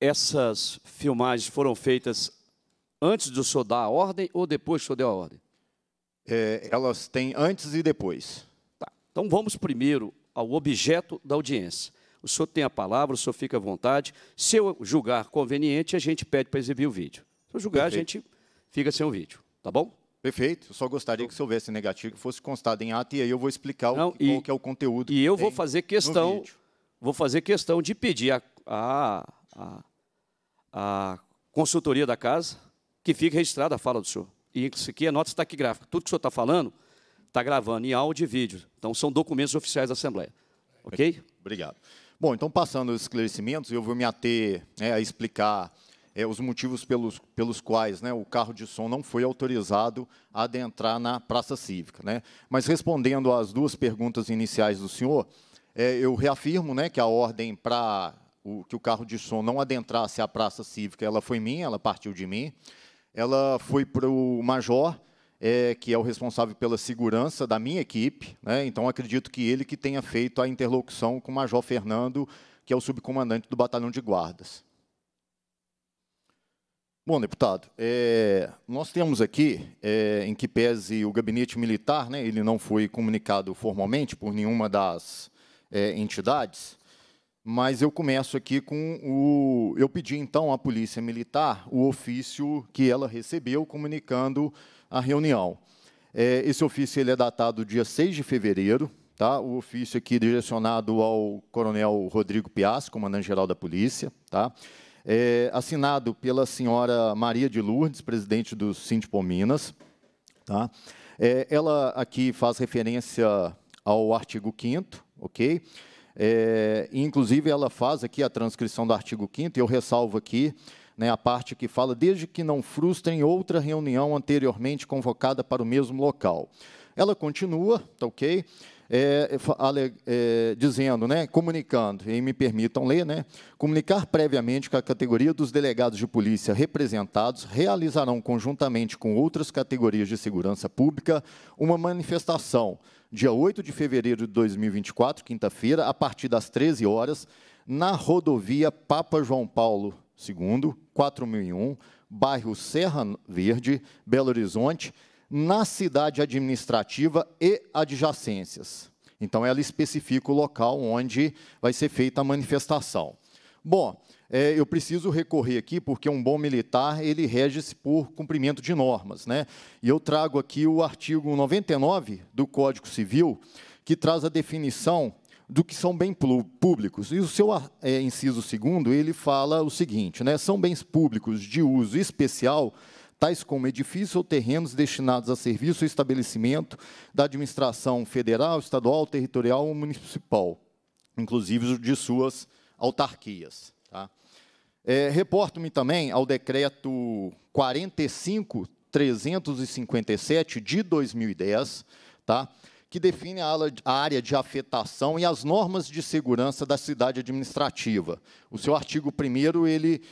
[SPEAKER 3] Essas filmagens foram feitas antes do senhor dar a ordem ou
[SPEAKER 1] depois do senhor deu a ordem? É, elas têm antes e depois. Tá. Então vamos primeiro ao objeto da audiência. O senhor tem a palavra, o senhor fica à vontade. Se
[SPEAKER 3] eu julgar conveniente, a gente pede para exibir o vídeo. Se eu julgar, Perfeito. a gente fica sem o vídeo, tá bom? Perfeito. Eu só gostaria que se houvesse negativo, fosse constado em ato, e aí eu vou explicar Não, o, e, qual é o conteúdo. E eu vou fazer questão, vou fazer questão de pedir a, a,
[SPEAKER 1] a, a consultoria da casa que fique registrada a fala do senhor. E isso aqui é nota taquigráfica. Tudo que o senhor está falando, está gravando em áudio e vídeo. Então, são documentos
[SPEAKER 3] oficiais da Assembleia. Ok? Obrigado. Bom, então, passando os esclarecimentos, eu vou me ater né, a explicar é, os motivos pelos, pelos quais né, o carro de som não foi autorizado a adentrar na praça cívica. Né? Mas respondendo às duas perguntas iniciais do senhor, é, eu reafirmo né, que a ordem para que o carro de som não adentrasse a praça cívica, ela foi minha, ela partiu de mim. Ela foi para o major, é, que é o responsável pela segurança da minha equipe. Né? Então, acredito que ele que tenha feito a interlocução com o major Fernando, que é o subcomandante do batalhão de guardas. Bom, deputado, é, nós temos aqui, é, em que pese o gabinete militar, né, ele não foi comunicado formalmente por nenhuma das é, entidades, mas eu começo aqui com o... Eu pedi, então, à Polícia Militar o ofício que ela recebeu comunicando a reunião. É, esse ofício ele é datado dia 6 de fevereiro, tá? o ofício aqui direcionado ao Coronel Rodrigo Pias, Comandante-Geral da Polícia, tá? é, assinado pela senhora Maria de Lourdes, presidente do Sintipol Minas. Tá? É, ela aqui faz referência ao artigo 5 ok? É, inclusive, ela faz aqui a transcrição do artigo 5 e eu ressalvo aqui né, a parte que fala, desde que não frustrem outra reunião anteriormente convocada para o mesmo local. Ela continua, tá ok? é, é, é, dizendo, né, comunicando, e me permitam ler, né, comunicar previamente que a categoria dos delegados de polícia representados realizarão conjuntamente com outras categorias de segurança pública uma manifestação dia 8 de fevereiro de 2024, quinta-feira, a partir das 13 horas, na rodovia Papa João Paulo II, 4001, bairro Serra Verde, Belo Horizonte, na cidade administrativa e adjacências. Então, ela especifica o local onde vai ser feita a manifestação. Bom, é, eu preciso recorrer aqui, porque um bom militar, ele rege-se por cumprimento de normas. Né? E eu trago aqui o artigo 99 do Código Civil, que traz a definição do que são bens públicos. E o seu é, inciso segundo, ele fala o seguinte, né? são bens públicos de uso especial tais como edifícios ou terrenos destinados a serviço ou estabelecimento da administração federal, estadual, territorial ou municipal, inclusive de suas autarquias. Tá? É, Reporto-me também ao decreto 45357 de 2010, tá? que define a, área de afetação e as normas de segurança da cidade administrativa. O seu artigo 1 ele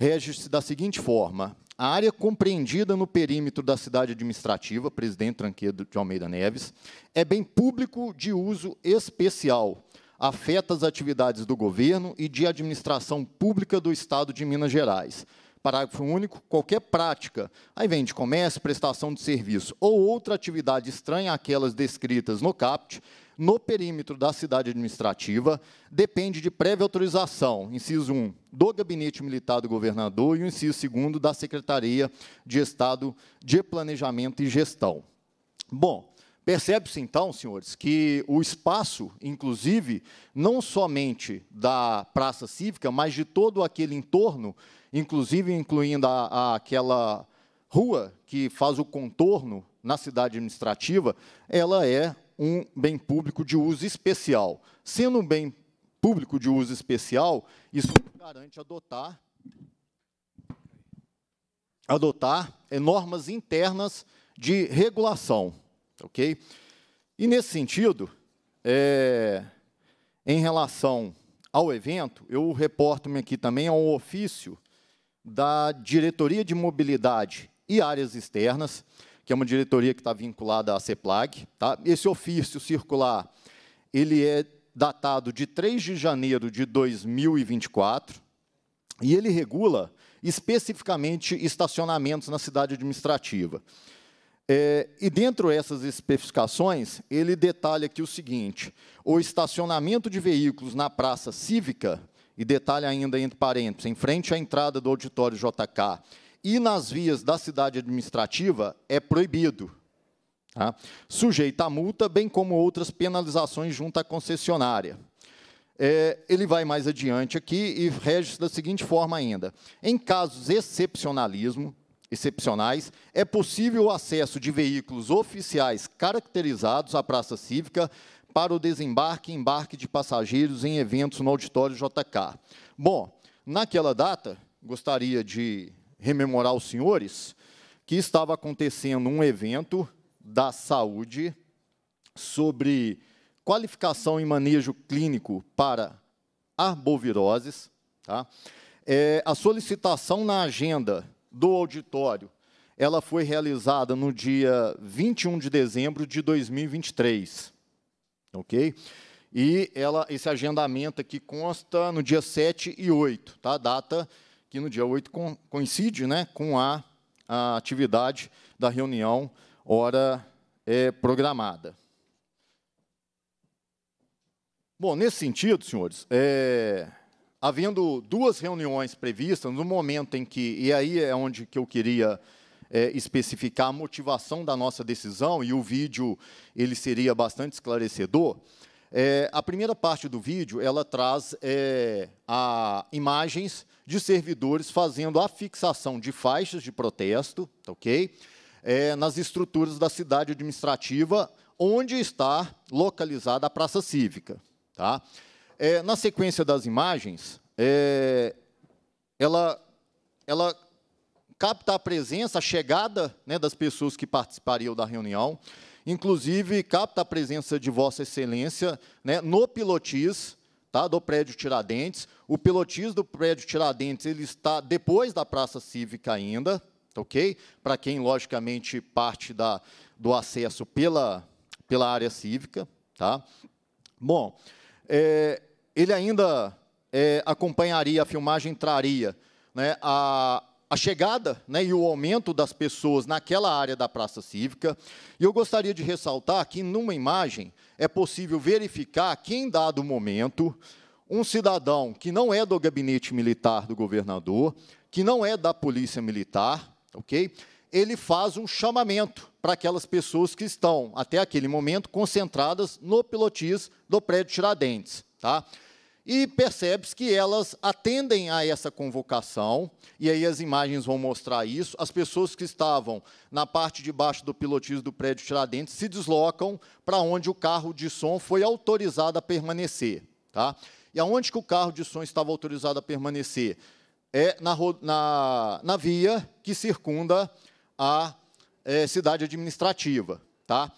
[SPEAKER 3] rege-se da seguinte forma: a área compreendida no perímetro da cidade administrativa, Presidente Tranquedo de Almeida Neves, é bem público de uso especial, afeta as atividades do governo e de administração pública do Estado de Minas Gerais. Parágrafo único, qualquer prática, aí vem de comércio, prestação de serviço ou outra atividade estranha àquelas descritas no CAPT, no perímetro da cidade administrativa depende de prévia autorização, inciso 1, do gabinete militar do governador e o inciso 2 da Secretaria de Estado de Planejamento e Gestão. Bom, Percebe-se então, senhores, que o espaço, inclusive, não somente da praça cívica, mas de todo aquele entorno, inclusive incluindo a, a, aquela rua que faz o contorno na cidade administrativa, ela é um bem público de uso especial. Sendo um bem público de uso especial, isso garante adotar adotar é normas internas de regulação, ok? E nesse sentido, é, em relação ao evento, eu reporto-me aqui também a um ofício da Diretoria de Mobilidade e Áreas Externas, que é uma diretoria que está vinculada à CEPLAG. Tá? Esse ofício circular ele é datado de 3 de janeiro de 2024 e ele regula especificamente estacionamentos na cidade administrativa. É, e dentro dessas especificações, ele detalha aqui o seguinte: o estacionamento de veículos na praça cívica, e detalha ainda entre parênteses, em frente à entrada do auditório JK e nas vias da cidade administrativa é proibido. Tá? Sujeita multa, bem como outras penalizações junto à concessionária. É, ele vai mais adiante aqui e rege da seguinte forma ainda. Em casos excepcionalismo, excepcionais, é possível o acesso de veículos oficiais caracterizados à praça cívica para o desembarque e embarque de passageiros em eventos no auditório JK. Bom, naquela data, gostaria de rememorar os senhores que estava acontecendo um evento da saúde sobre qualificação e manejo clínico para arboviroses. Tá? É, a solicitação na agenda do auditório ela foi realizada no dia 21 de dezembro de 2023. Ok? E ela, esse agendamento aqui consta no dia 7 e 8, tá? data que no dia 8 coincide né, com a, a atividade da reunião hora é, programada. Bom, nesse sentido, senhores, é, havendo duas reuniões previstas, no momento em que, e aí é onde que eu queria é, especificar a motivação da nossa decisão, e o vídeo ele seria bastante esclarecedor, é, a primeira parte do vídeo ela traz é, a, imagens de servidores fazendo a fixação de faixas de protesto, tá ok? É, nas estruturas da cidade administrativa, onde está localizada a praça cívica. Tá? É, na sequência das imagens, é, ela, ela capta a presença, a chegada né, das pessoas que participariam da reunião, inclusive capta a presença de Vossa Excelência né, no pilotis, tá, do prédio Tiradentes. O pilotis do prédio Tiradentes ele está depois da Praça Cívica ainda, ok? Para quem, logicamente, parte da, do acesso pela, pela área cívica. Tá? Bom, é, ele ainda é, acompanharia, a filmagem traria né, a, a chegada né, e o aumento das pessoas naquela área da praça cívica. E eu gostaria de ressaltar que, numa imagem, é possível verificar que, em dado momento, um cidadão que não é do gabinete militar do governador, que não é da polícia militar, ok? Ele faz um chamamento para aquelas pessoas que estão, até aquele momento, concentradas no pilotis do prédio Tiradentes. Tá? e percebe-se que elas atendem a essa convocação, e aí as imagens vão mostrar isso. As pessoas que estavam na parte de baixo do pilotismo do prédio Tiradentes se deslocam para onde o carro de som foi autorizado a permanecer. Tá? E aonde que o carro de som estava autorizado a permanecer? É na, na, na via que circunda a é, cidade administrativa. Tá?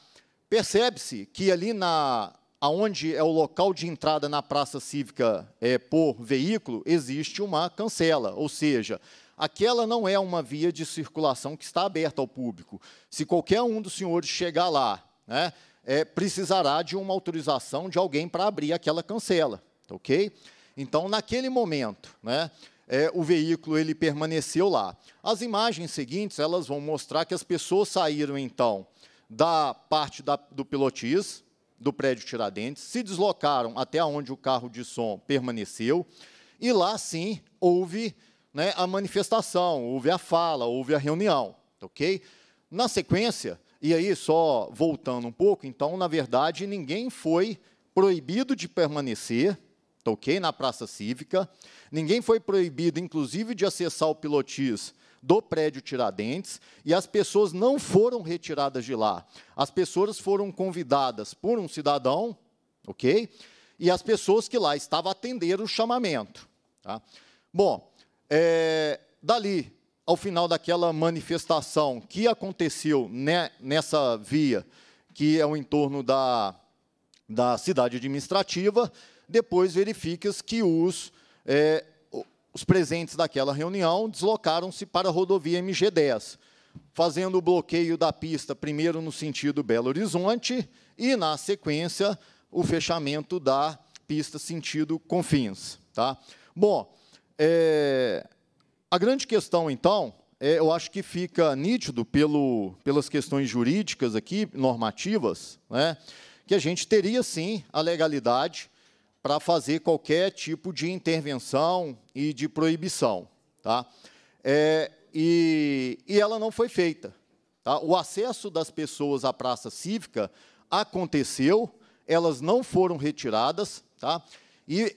[SPEAKER 3] Percebe-se que ali na aonde é o local de entrada na praça cívica é, por veículo, existe uma cancela, ou seja, aquela não é uma via de circulação que está aberta ao público. Se qualquer um dos senhores chegar lá, né, é, precisará de uma autorização de alguém para abrir aquela cancela, ok? Então, naquele momento, né, é, o veículo ele permaneceu lá. As imagens seguintes elas vão mostrar que as pessoas saíram então da parte da, do pilotis, do prédio Tiradentes, se deslocaram até onde o carro de som permaneceu, e lá sim houve né, a manifestação, houve a fala, houve a reunião. ok? Na sequência, e aí só voltando um pouco, então, na verdade, ninguém foi proibido de permanecer, tá ok? Na praça cívica, ninguém foi proibido, inclusive, de acessar o pilotis do prédio Tiradentes e as pessoas não foram retiradas de lá. As pessoas foram convidadas por um cidadão, ok? E as pessoas que lá estavam atenderam o chamamento. Tá? Bom, é, dali ao final daquela manifestação que aconteceu né, nessa via, que é o entorno da, da cidade administrativa, depois verifica-se que os é, os presentes daquela reunião deslocaram-se para a rodovia MG10, fazendo o bloqueio da pista primeiro no sentido Belo Horizonte e, na sequência, o fechamento da pista sentido Confins. Tá? Bom, é, a grande questão, então, é, eu acho que fica nítido pelo, pelas questões jurídicas aqui, normativas, né, que a gente teria, sim, a legalidade para fazer qualquer tipo de intervenção e de proibição. Tá? É, e, e ela não foi feita. Tá? O acesso das pessoas à praça cívica aconteceu, elas não foram retiradas, tá? e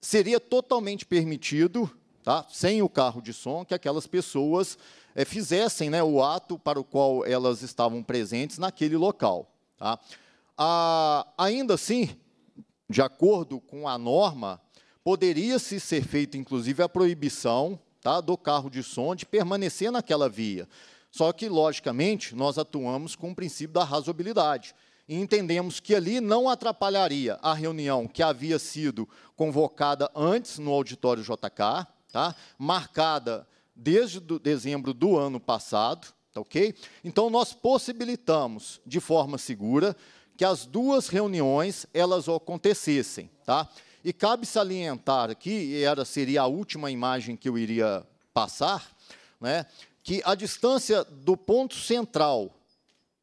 [SPEAKER 3] seria totalmente permitido, tá? sem o carro de som, que aquelas pessoas é, fizessem né, o ato para o qual elas estavam presentes naquele local. Tá? Ah, ainda assim, de acordo com a norma, poderia-se ser feita, inclusive, a proibição tá, do carro de som de permanecer naquela via. Só que, logicamente, nós atuamos com o princípio da razoabilidade. E entendemos que ali não atrapalharia a reunião que havia sido convocada antes no auditório JK, tá, marcada desde do dezembro do ano passado, tá ok? Então, nós possibilitamos, de forma segura, que as duas reuniões elas acontecessem, tá? E cabe salientar aqui, era seria a última imagem que eu iria passar, né? Que a distância do ponto central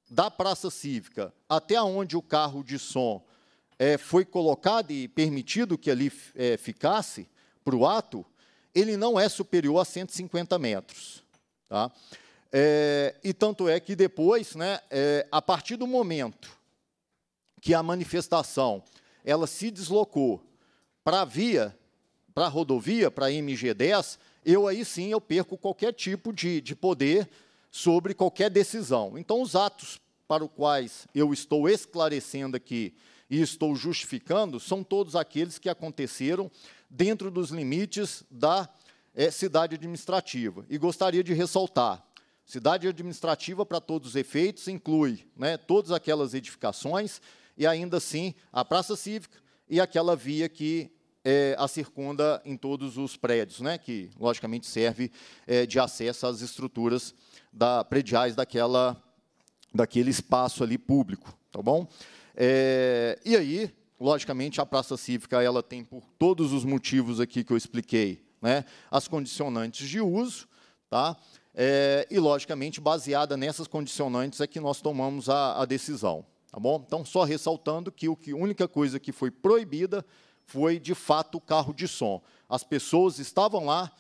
[SPEAKER 3] da praça cívica até onde o carro de som é, foi colocado e permitido que ali é, ficasse para o ato, ele não é superior a 150 metros, tá? É, e tanto é que depois, né, a partir do momento que a manifestação ela se deslocou para a via, para a rodovia, para a MG10, eu aí sim eu perco qualquer tipo de, de poder sobre qualquer decisão. Então, os atos para os quais eu estou esclarecendo aqui e estou justificando são todos aqueles que aconteceram dentro dos limites da é, cidade administrativa. E gostaria de ressaltar: cidade administrativa, para todos os efeitos, inclui né, todas aquelas edificações e ainda assim a praça cívica e aquela via que é, a circunda em todos os prédios, né, que logicamente serve é, de acesso às estruturas da, prediais daquela, daquele espaço ali público, tá bom? É, e aí, logicamente, a praça cívica ela tem por todos os motivos aqui que eu expliquei, né, as condicionantes de uso, tá? É, e, logicamente, baseada nessas condicionantes é que nós tomamos a, a decisão. Tá bom? Então, só ressaltando que a única coisa que foi proibida foi, de fato, o carro de som. As pessoas estavam lá,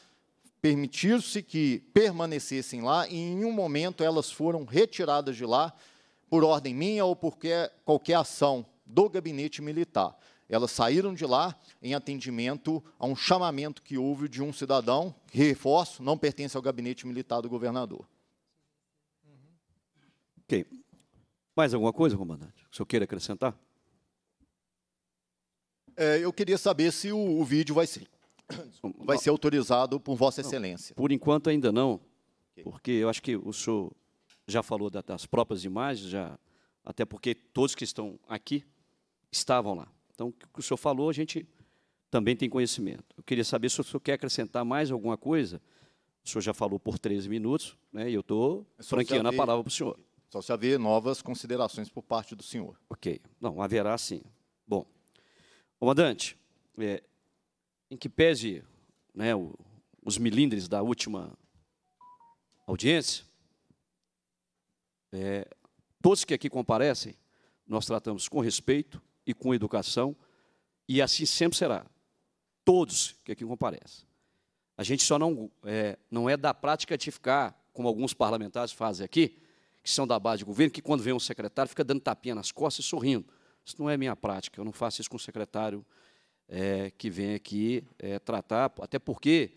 [SPEAKER 3] permitiu-se que permanecessem lá, e em um momento elas foram retiradas de lá, por ordem minha ou por qualquer ação do gabinete militar. Elas saíram de lá em atendimento a um chamamento que houve de um cidadão, que, reforço, não pertence ao gabinete militar do governador.
[SPEAKER 1] Ok. Mais alguma coisa, comandante, que o senhor queira acrescentar?
[SPEAKER 3] É, eu queria saber se o, o vídeo vai ser, vai ser ah. autorizado por Vossa não, Excelência.
[SPEAKER 1] Por enquanto ainda não, porque eu acho que o senhor já falou das próprias imagens, já, até porque todos que estão aqui estavam lá. Então, o que o senhor falou, a gente também tem conhecimento. Eu queria saber se o senhor quer acrescentar mais alguma coisa. O senhor já falou por 13 minutos, né, e eu estou é franqueando a palavra para o
[SPEAKER 3] senhor. Só então, se haver novas considerações por parte do senhor.
[SPEAKER 1] Ok. Não, haverá sim. Bom, comandante, é, em que pese né, o, os milindres da última audiência, é, todos que aqui comparecem, nós tratamos com respeito e com educação, e assim sempre será. Todos que aqui comparecem. A gente só não é, não é da prática de ficar, como alguns parlamentares fazem aqui, que são da base de governo, que quando vem um secretário fica dando tapinha nas costas e sorrindo. Isso não é minha prática, eu não faço isso com o secretário é, que vem aqui é, tratar, até porque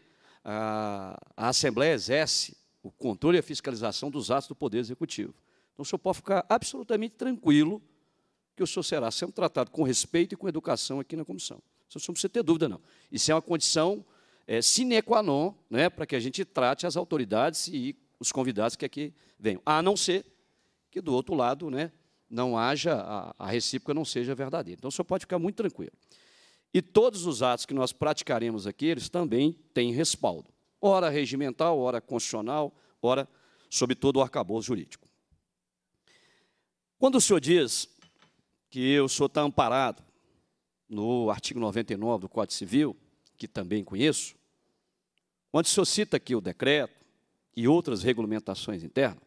[SPEAKER 1] a, a, Assembleia exerce o controle e a fiscalização dos atos do Poder Executivo. Então, o senhor pode ficar absolutamente tranquilo que o senhor será sempre tratado com respeito e com educação aqui na comissão. Isso não precisa ter dúvida, não. Isso é uma condição é, sine qua non né, para que a gente trate as autoridades e os convidados que aqui venham. A não ser que do outro lado né, não haja, a, a recíproca não seja verdadeira. Então o senhor pode ficar muito tranquilo. E todos os atos que nós praticaremos aqui, eles também têm respaldo. Ora regimental, ora constitucional, ora sob todo o arcabouço jurídico. Quando o senhor diz que o senhor está amparado no artigo 99 do Código Civil, que também conheço, onde o senhor cita aqui o decreto, e outras regulamentações internas,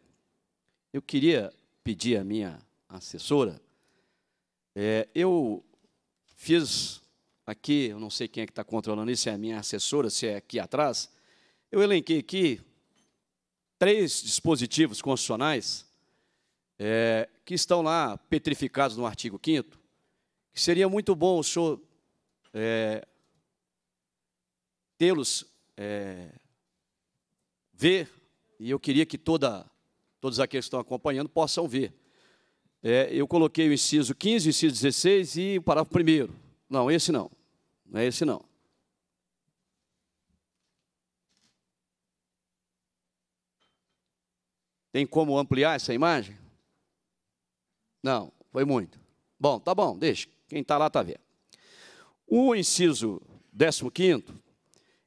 [SPEAKER 1] eu queria pedir à minha assessora, é, eu fiz aqui, eu não sei quem é que está controlando isso, se é a minha assessora, se é aqui atrás, eu elenquei aqui três dispositivos constitucionais é, que estão lá petrificados no artigo 5 que seria muito bom o senhor é, tê-los é, ver, e eu queria que toda, todos aqueles que estão acompanhando possam ver. É, eu coloquei o inciso 15, o inciso 16 e o parágrafo primeiro. Não, esse não. Não é esse não. Tem como ampliar essa imagem? Não, foi muito. Bom, tá bom, deixa. Quem está lá está vendo. O inciso 15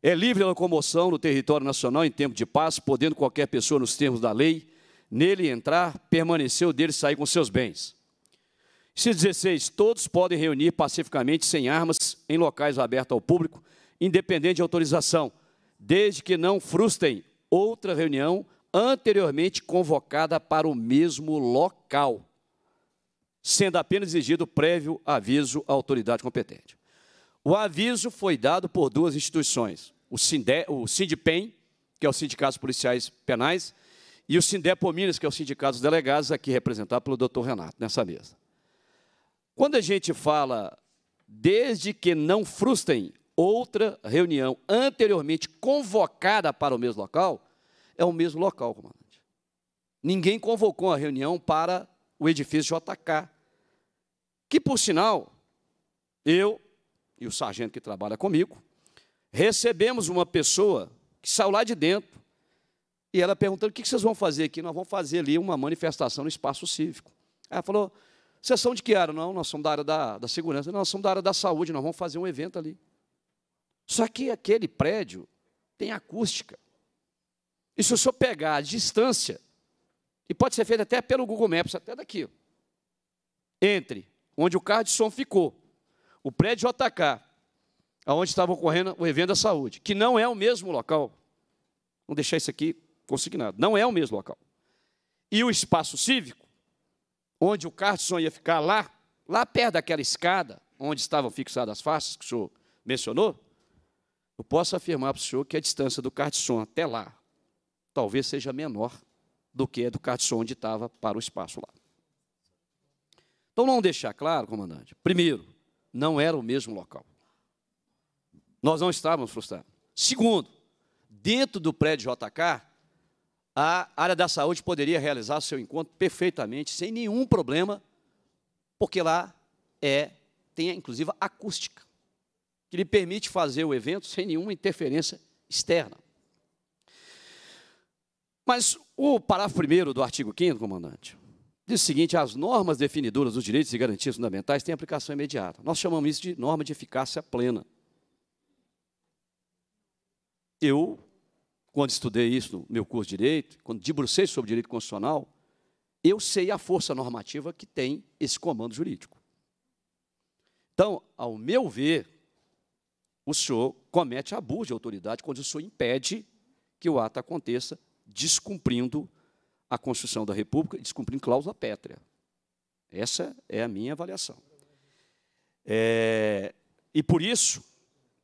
[SPEAKER 1] é livre a locomoção no território nacional em tempo de paz, podendo qualquer pessoa, nos termos da lei, nele entrar, permanecer ou dele sair com seus bens. Se 16, todos podem reunir pacificamente sem armas em locais abertos ao público, independente de autorização, desde que não frustrem outra reunião anteriormente convocada para o mesmo local, sendo apenas exigido prévio aviso à autoridade competente. O aviso foi dado por duas instituições: o, Sinde, o Sindipem, que é o Sindicato dos Policiais Penais, e o Minas, que é o Sindicato dos Delegados, aqui representado pelo doutor Renato, nessa mesa. Quando a gente fala, desde que não frustrem outra reunião anteriormente convocada para o mesmo local, é o mesmo local, comandante. Ninguém convocou a reunião para o edifício JK, que, por sinal, eu e o sargento que trabalha comigo, recebemos uma pessoa que saiu lá de dentro e ela perguntando: o que vocês vão fazer aqui? Nós vamos fazer ali uma manifestação no espaço cívico. Ela falou: vocês são de que área? Não, nós somos da área da, da segurança. Não, nós somos da área da saúde, nós vamos fazer um evento ali. Só que aquele prédio tem acústica. E se o senhor pegar a distância, e pode ser feito até pelo Google Maps, até daqui, entre onde o carro de som ficou, o prédio JK, aonde estava ocorrendo o evento da saúde, que não é o mesmo local. Vamos deixar isso aqui consignado. Não é o mesmo local. E o espaço cívico, onde o Carson ia ficar lá, lá perto daquela escada, onde estavam fixadas as faces que o senhor mencionou, eu posso afirmar para o senhor que a distância do Cartson até lá talvez seja menor do que a do Cartson onde estava para o espaço lá. Então, não deixar claro, comandante. Primeiro, não era o mesmo local. Nós não estávamos frustrados. Segundo, dentro do prédio JK, a área da saúde poderia realizar seu encontro perfeitamente, sem nenhum problema, porque lá é tem inclusive a acústica, que lhe permite fazer o evento sem nenhuma interferência externa. Mas o parágrafo 1 do artigo 5 comandante, diz o seguinte: as normas definidoras dos direitos e garantias fundamentais têm aplicação imediata. Nós chamamos isso de norma de eficácia plena eu, quando estudei isso no meu curso de Direito, quando debrucei sobre Direito Constitucional, eu sei a força normativa que tem esse comando jurídico. Então, ao meu ver, o senhor comete abuso de autoridade quando o senhor impede que o ato aconteça descumprindo a Constituição da República, descumprindo cláusula pétrea. Essa é a minha avaliação. É, e por isso,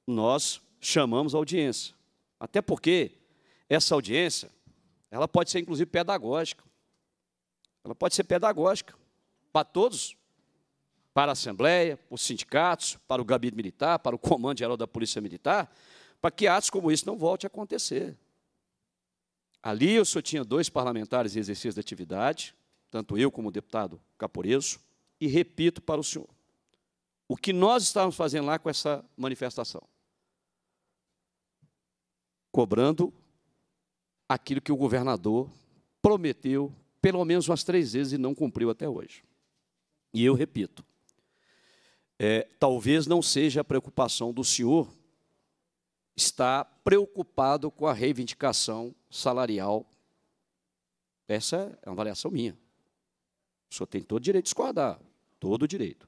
[SPEAKER 1] nós chamamos a audiência. Até porque essa audiência, ela pode ser inclusive pedagógica. Ela pode ser pedagógica para todos, para a Assembleia, para os sindicatos, para o gabinete militar, para o Comando Geral da Polícia Militar, para que atos como esse não volte a acontecer. Ali eu só tinha dois parlamentares em exercício de atividade, tanto eu como o deputado Caporeso, e repito para o senhor, o que nós estávamos fazendo lá com essa manifestação cobrando aquilo que o governador prometeu pelo menos umas três vezes e não cumpriu até hoje. E eu repito, é, talvez não seja a preocupação do senhor estar preocupado com a reivindicação salarial. Essa é uma avaliação minha. O senhor tem todo o direito de discordar, todo o direito.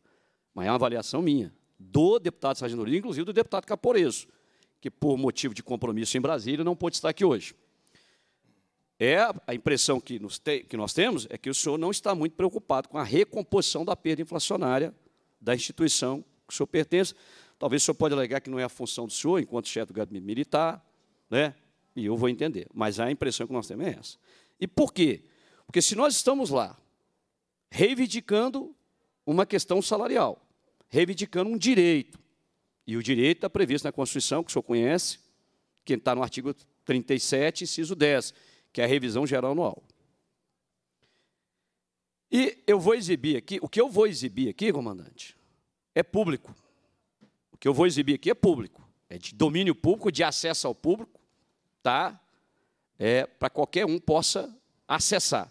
[SPEAKER 1] Mas é uma avaliação minha, do deputado Sargento inclusive do deputado Caporeso, que por motivo de compromisso em Brasília não pôde estar aqui hoje. É a impressão que, te, que nós temos é que o senhor não está muito preocupado com a recomposição da perda inflacionária da instituição que o senhor pertence. Talvez o senhor pode alegar que não é a função do senhor, enquanto chefe do gabinete militar, né? e eu vou entender. Mas a impressão que nós temos é essa. E por quê? Porque se nós estamos lá reivindicando uma questão salarial, reivindicando um direito, e o direito está previsto na Constituição, que o senhor conhece, que está no artigo 37, inciso 10, que é a revisão geral anual. E eu vou exibir aqui, o que eu vou exibir aqui, comandante, é público. O que eu vou exibir aqui é público, é de domínio público, de acesso ao público, tá? É para qualquer um possa acessar.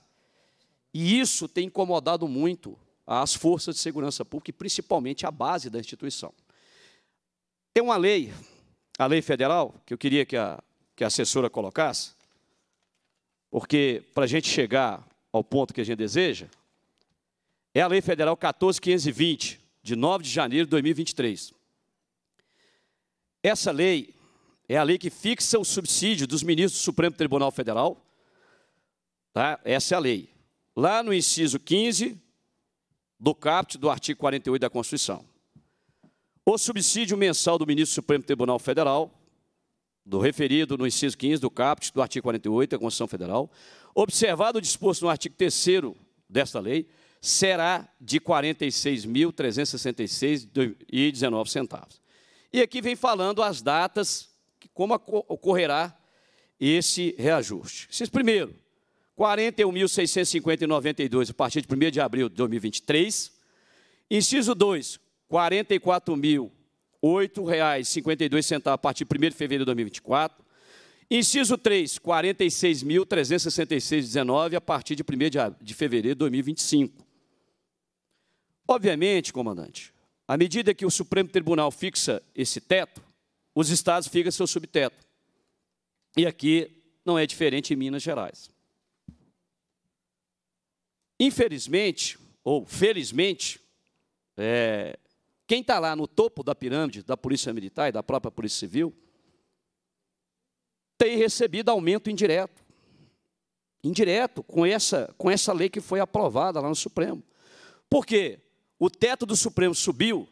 [SPEAKER 1] E isso tem incomodado muito as forças de segurança pública, e principalmente a base da instituição. Tem uma lei, a lei federal, que eu queria que a, que a assessora colocasse, porque para a gente chegar ao ponto que a gente deseja, é a Lei Federal 14520, de 9 de janeiro de 2023. Essa lei é a lei que fixa o subsídio dos ministros do Supremo Tribunal Federal. Tá? Essa é a lei. Lá no inciso 15 do caput do artigo 48 da Constituição. O subsídio mensal do ministro do Supremo Tribunal Federal, do referido no inciso 15 do caput do artigo 48 da Constituição Federal, observado o disposto no artigo 3 desta lei, será de R$ 46.366,19. E aqui vem falando as datas, como ocorrerá esse reajuste. Esses primeiro, 41.650,92 a partir de 1 de abril de 2023. Inciso 2, R$ 44.008,52 a partir de 1 de fevereiro de 2024. Inciso 3, R$ 46.366,19 a partir de 1 de fevereiro de 2025. Obviamente, comandante, à medida que o Supremo Tribunal fixa esse teto, os estados ficam seu subteto. E aqui não é diferente em Minas Gerais. Infelizmente, ou felizmente, é, quem está lá no topo da pirâmide, da Polícia Militar e da própria Polícia Civil, tem recebido aumento indireto. Indireto, com essa, com essa lei que foi aprovada lá no Supremo. Por quê? O teto do Supremo subiu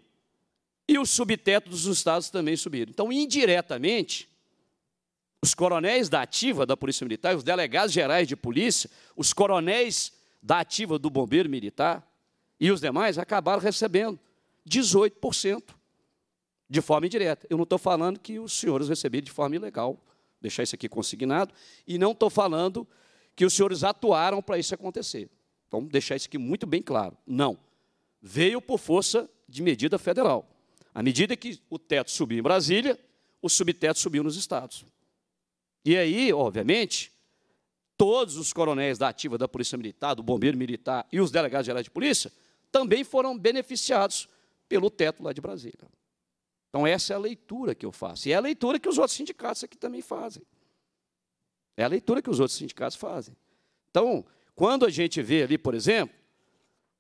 [SPEAKER 1] e o subteto dos estados também subiram. Então, indiretamente, os coronéis da ativa da Polícia Militar, os delegados gerais de polícia, os coronéis da ativa do Bombeiro Militar e os demais acabaram recebendo 18%, de forma indireta. Eu não estou falando que os senhores receberam de forma ilegal, deixar isso aqui consignado, e não estou falando que os senhores atuaram para isso acontecer. Então, deixar isso aqui muito bem claro. Não. Veio por força de medida federal. À medida que o teto subiu em Brasília, o subteto subiu nos estados. E aí, obviamente, todos os coronéis da ativa da Polícia Militar, do Bombeiro Militar e os delegados gerais de polícia também foram beneficiados pelo teto lá de Brasília. Então, essa é a leitura que eu faço. E é a leitura que os outros sindicatos aqui também fazem. É a leitura que os outros sindicatos fazem. Então, quando a gente vê ali, por exemplo,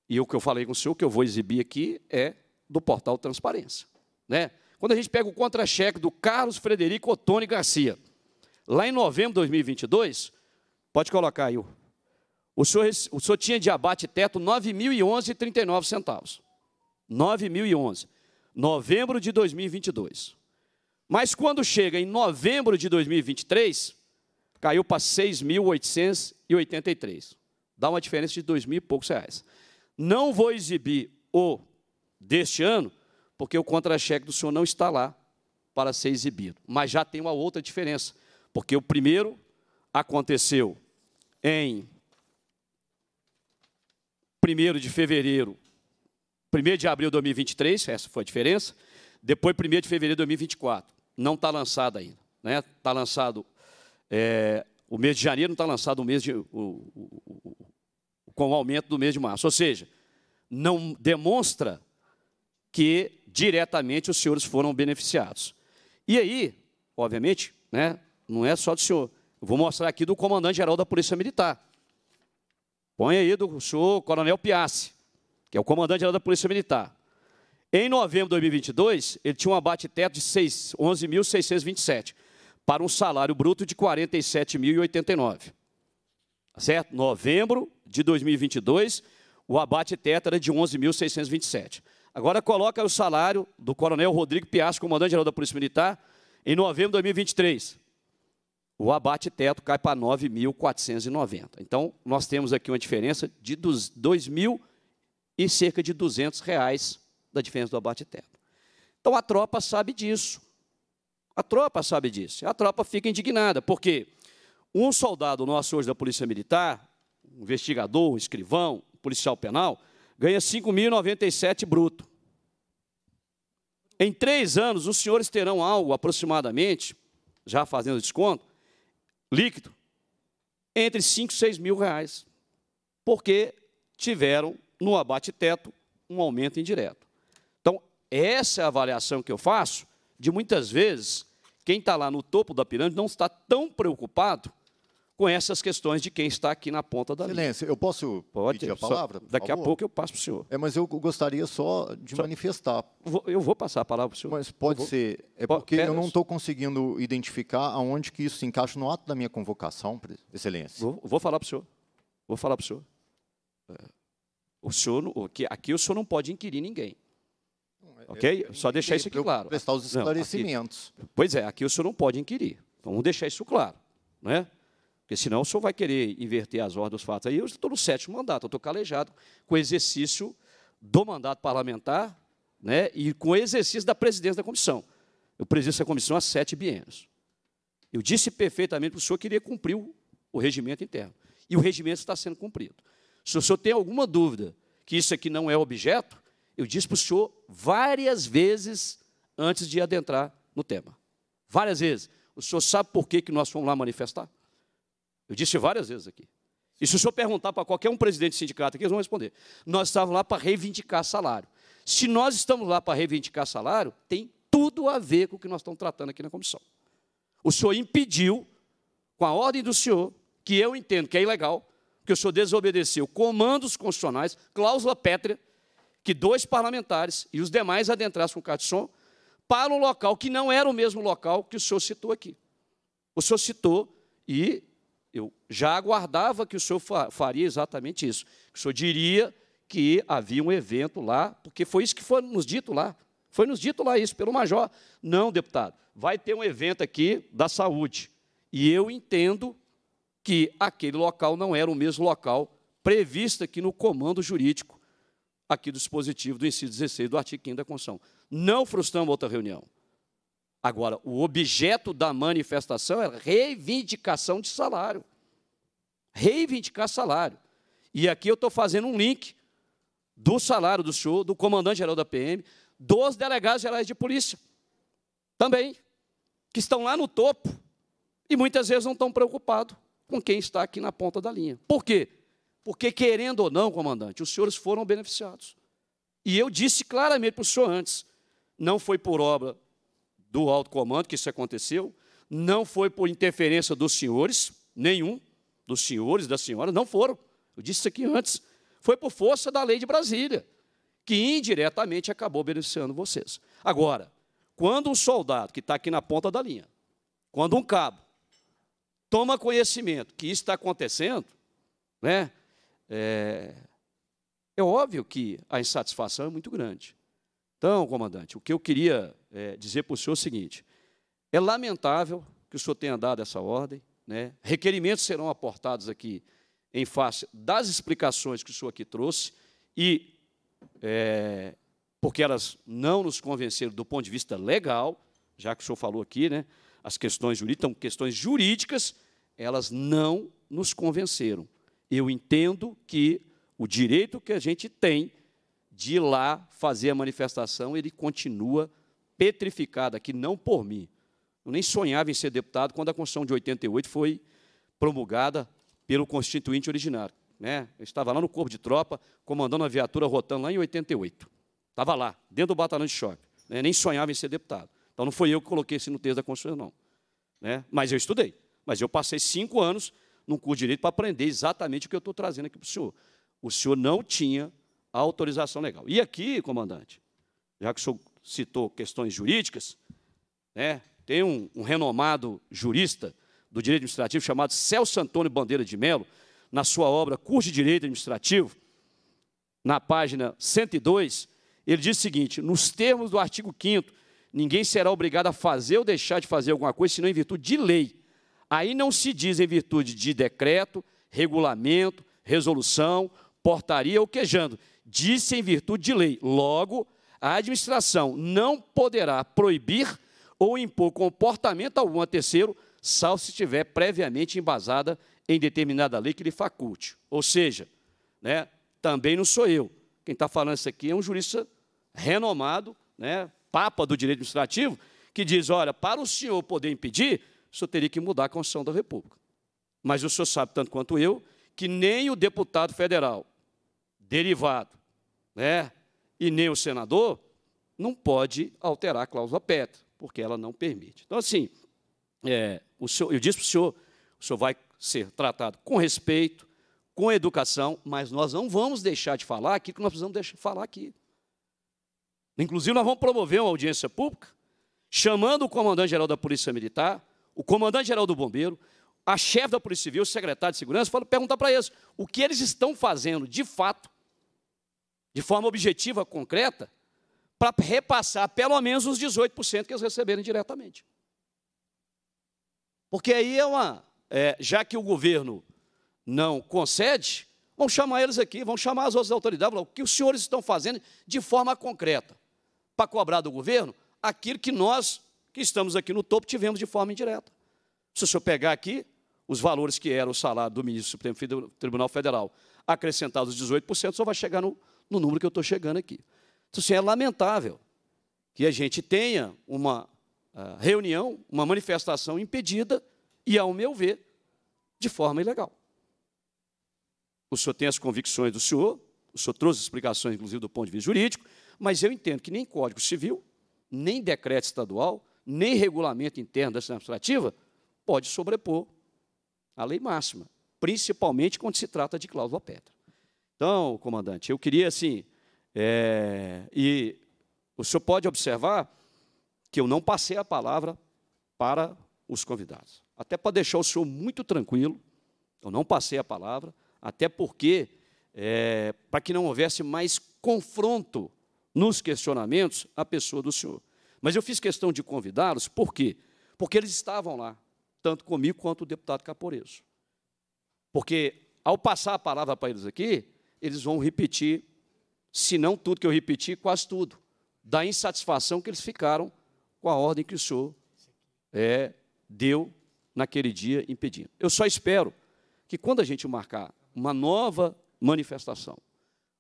[SPEAKER 1] e o que eu falei com o senhor, que eu vou exibir aqui, é do portal Transparência. Né? Quando a gente pega o contra-cheque do Carlos Frederico Ottoni Garcia, lá em novembro de 2022, pode colocar aí, o senhor, o senhor tinha de abate teto R$ 9.011,39. 9011, novembro de 2022. Mas quando chega em novembro de 2023, caiu para 6.883. Dá uma diferença de dois mil e poucos reais. Não vou exibir o deste ano, porque o contra-cheque do senhor não está lá para ser exibido. Mas já tem uma outra diferença, porque o primeiro aconteceu em 1 de fevereiro 1 de abril de 2023, essa foi a diferença. Depois, 1 de fevereiro de 2024. Não está lançado ainda. Está né? Tá lançado é, o mês de janeiro, não está lançado o mês de, o, o, o, com o aumento do mês de março. Ou seja, não demonstra que diretamente os senhores foram beneficiados. E aí, obviamente, né, não é só do senhor. Eu vou mostrar aqui do comandante-geral da Polícia Militar. Põe aí do senhor Coronel Piace que é o comandante da Polícia Militar. Em novembro de 2022, ele tinha um abate-teto de 11.627, para um salário bruto de 47.089. Tá certo? Novembro de 2022, o abate-teto era de 11.627. Agora coloca o salário do coronel Rodrigo Piasco, comandante-geral da Polícia Militar, em novembro de 2023. O abate-teto cai para 9.490. Então, nós temos aqui uma diferença de 2.000 e cerca de 200 reais da diferença do abate-teto. Então a tropa sabe disso. A tropa sabe disso. A tropa fica indignada, porque um soldado nosso hoje da Polícia Militar, um investigador, um escrivão, um policial penal, ganha 5.097 bruto. Em três anos, os senhores terão algo aproximadamente, já fazendo desconto, líquido, entre 5 e 6 mil reais, porque tiveram no abate-teto, um aumento indireto. Então, essa é a avaliação que eu faço de muitas vezes quem está lá no topo da pirâmide não está tão preocupado com essas questões de quem está aqui na ponta da Excelência,
[SPEAKER 3] linha. eu posso Pode, pedir a palavra? Só, daqui a pouco eu passo para o senhor. É, mas eu gostaria só de só, manifestar. Vou, eu vou passar a palavra para o senhor. Mas pode ser, é porque eu não estou conseguindo identificar aonde que isso se encaixa no ato da minha convocação,
[SPEAKER 1] Excelência. Vou, vou falar para o senhor. Vou falar para o senhor. É. O senhor, aqui o senhor não pode inquirir ninguém. É, ok? Só deixar isso aqui claro. Prestar os esclarecimentos. Não, aqui, pois é, aqui o senhor não pode inquirir. Vamos deixar isso claro. Né? Porque senão o senhor vai querer inverter as ordens dos fatos. Aí eu estou no sétimo mandato, estou calejado com o exercício do mandato parlamentar né, e com o exercício da presidência da comissão. Eu presido essa comissão há sete bienos. Eu disse perfeitamente que o senhor queria cumprir o, o regimento interno. E o regimento está sendo cumprido. Se o senhor tem alguma dúvida que isso aqui não é objeto, eu disse para o senhor várias vezes antes de adentrar no tema. Várias vezes. O senhor sabe por que, que nós fomos lá manifestar? Eu disse várias vezes aqui. E se o senhor perguntar para qualquer um presidente de sindicato aqui, eles vão responder. Nós estávamos lá para reivindicar salário. Se nós estamos lá para reivindicar salário, tem tudo a ver com o que nós estamos tratando aqui na comissão. O senhor impediu, com a ordem do senhor, que eu entendo que é ilegal, porque o senhor desobedeceu comandos constitucionais, cláusula pétrea, que dois parlamentares e os demais adentrassem com o Catson para o local que não era o mesmo local que o senhor citou aqui. O senhor citou e eu já aguardava que o senhor faria exatamente isso. o senhor diria que havia um evento lá, porque foi isso que foi nos dito lá. Foi nos dito lá isso pelo major. Não, deputado, vai ter um evento aqui da saúde. E eu entendo que aquele local não era o mesmo local previsto aqui no comando jurídico, aqui do dispositivo do inciso 16 do artigo 5 da Constituição. Não frustramos outra reunião. Agora, o objeto da manifestação era é reivindicação de salário. Reivindicar salário. E aqui eu estou fazendo um link do salário do senhor, do comandante-geral da PM, dos delegados gerais de polícia, também, que estão lá no topo e muitas vezes não estão preocupados com quem está aqui na ponta da linha. Por quê? Porque, querendo ou não, comandante, os senhores foram beneficiados. E eu disse claramente para o senhor antes: não foi por obra do alto comando que isso aconteceu, não foi por interferência dos senhores, nenhum, dos senhores, das senhoras, não foram. Eu disse isso aqui antes. Foi por força da lei de Brasília, que indiretamente acabou beneficiando vocês. Agora, quando um soldado que está aqui na ponta da linha, quando um cabo, toma conhecimento que isso está acontecendo, né? É, é, óbvio que a insatisfação é muito grande. Então, comandante, o que eu queria é, dizer para o senhor é o seguinte: é lamentável que o senhor tenha dado essa ordem, né? requerimentos serão aportados aqui em face das explicações que o senhor aqui trouxe, e é, porque elas não nos convenceram do ponto de vista legal, já que o senhor falou aqui, né? as questões jurídicas, então, questões jurídicas, elas não nos convenceram. Eu entendo que o direito que a gente tem de ir lá fazer a manifestação, ele continua petrificado aqui, não por mim. Eu nem sonhava em ser deputado quando a Constituição de 88 foi promulgada pelo Constituinte originário. Né? Eu estava lá no corpo de tropa, comandando a viatura rotando lá em 88. Estava lá, dentro do batalhão de choque. Né? Nem sonhava em ser deputado. Então não foi eu que coloquei isso no texto da Constituição, não. Né? Mas eu estudei. Mas eu passei cinco anos num curso de direito para aprender exatamente o que eu estou trazendo aqui para o senhor. O senhor não tinha autorização legal. E aqui, comandante, já que o senhor citou questões jurídicas, né, tem um, um renomado jurista do direito administrativo chamado Celso Antônio Bandeira de Melo, na sua obra Curso de Direito Administrativo, na página 102, ele diz o seguinte: nos termos do artigo 5 Ninguém será obrigado a fazer ou deixar de fazer alguma coisa, senão em virtude de lei. Aí não se diz em virtude de decreto, regulamento, resolução, portaria ou quejando. Disse em virtude de lei. Logo, a administração não poderá proibir ou impor comportamento algum a terceiro, salvo se estiver previamente embasada em determinada lei que lhe faculte. Ou seja, né, também não sou eu. Quem está falando isso aqui é um jurista renomado, né, papa do direito administrativo, que diz: olha, para o senhor poder impedir, o senhor teria que mudar a Constituição da República. Mas o senhor sabe, tanto quanto eu, que nem o deputado federal derivado, né, e nem o senador, não pode alterar a cláusula petra porque ela não permite. Então, assim, é, o senhor, eu disse para o senhor, o senhor vai ser tratado com respeito, com educação, mas nós não vamos deixar de falar aquilo que nós precisamos deixar falar aqui. Inclusive, nós vamos promover uma audiência pública, chamando o comandante-geral da Polícia Militar, o comandante-geral do Bombeiro, a chefe da Polícia Civil, o secretário de Segurança, para perguntar para eles o que eles estão fazendo, de fato, de forma objetiva, concreta, para repassar pelo menos os 18% que eles receberem diretamente. Porque aí é uma. É, já que o governo não concede, vão chamar eles aqui, vão chamar as outras autoridades, falar, o que os senhores estão fazendo de forma concreta para cobrar do governo aquilo que nós, que estamos aqui no topo, tivemos de forma indireta. Se o senhor pegar aqui os valores que era o salário do ministro do Supremo Tribunal Federal, acrescentados os 18%, só vai chegar no, no número que eu estou chegando aqui. Então, assim, é lamentável que a gente tenha uma uh, reunião, uma manifestação impedida e, ao meu ver, de forma ilegal. O senhor tem as convicções do senhor, o senhor trouxe explicações, inclusive, do ponto de vista jurídico, mas eu entendo que nem Código Civil, nem decreto estadual, nem regulamento interno da administrativa pode sobrepor a lei máxima, principalmente quando se trata de cláusula petra. Então, comandante, eu queria assim, é, e o senhor pode observar que eu não passei a palavra para os convidados, até para deixar o senhor muito tranquilo, eu não passei a palavra, até porque, é, para que não houvesse mais confronto nos questionamentos a pessoa do Senhor. Mas eu fiz questão de convidá-los, por quê? Porque eles estavam lá, tanto comigo quanto o deputado Caporeso. Porque ao passar a palavra para eles aqui, eles vão repetir, se não tudo que eu repeti, quase tudo, da insatisfação que eles ficaram com a ordem que o senhor é, deu naquele dia impedindo. Eu só espero que quando a gente marcar uma nova manifestação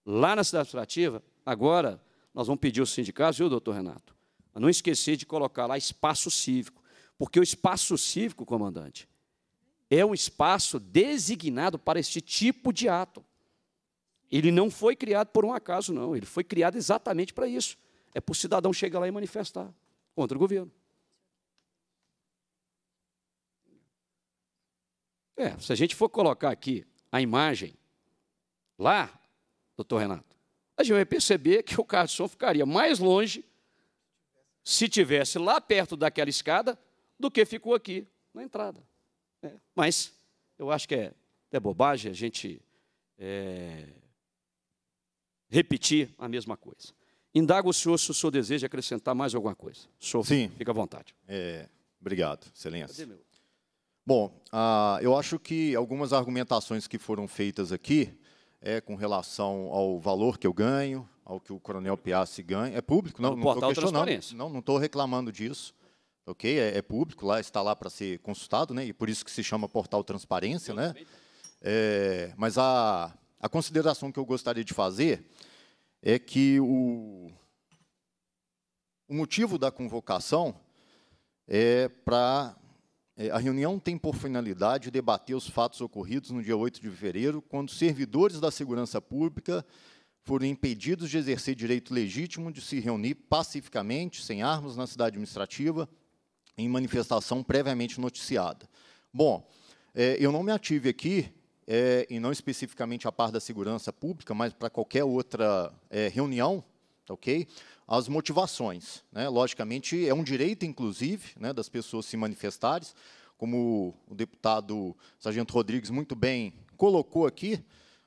[SPEAKER 1] lá na cidade administrativa, agora nós vamos pedir aos sindicatos, viu, doutor Renato? A não esquecer de colocar lá espaço cívico, porque o espaço cívico, comandante, é um espaço designado para este tipo de ato. Ele não foi criado por um acaso, não. Ele foi criado exatamente para isso. É para o cidadão chegar lá e manifestar contra o governo. É, se a gente for colocar aqui a imagem lá, doutor Renato, a gente vai perceber que o garçom ficaria mais longe se tivesse lá perto daquela escada do que ficou aqui na entrada. É, mas eu acho que é, é bobagem a gente é, repetir a mesma coisa. Indago o senhor se o senhor deseja acrescentar mais alguma coisa.
[SPEAKER 3] Senhor, Sim. fica à vontade. É, obrigado, excelência. Bom, ah, eu acho que algumas argumentações que foram feitas aqui é, com relação ao valor que eu ganho, ao que o Coronel Piazzi ganha. É público, não estou questionando. Não estou reclamando disso. Ok? É, é, público, lá está lá para ser consultado, né? e por isso que se chama Portal Transparência. né? É, mas a, a consideração que eu gostaria de fazer é que o, o motivo da convocação é para é, a reunião tem por finalidade debater os fatos ocorridos no dia 8 de fevereiro, quando servidores da segurança pública foram impedidos de exercer direito legítimo de se reunir pacificamente, sem armas, na cidade administrativa, em manifestação previamente noticiada. Bom, é, eu não me ative aqui, é, e não especificamente a par da segurança pública, mas para qualquer outra é, reunião, tá ok? as motivações. Né? Logicamente, é um direito, inclusive, né, das pessoas se manifestarem, como o deputado Sargento Rodrigues muito bem colocou aqui,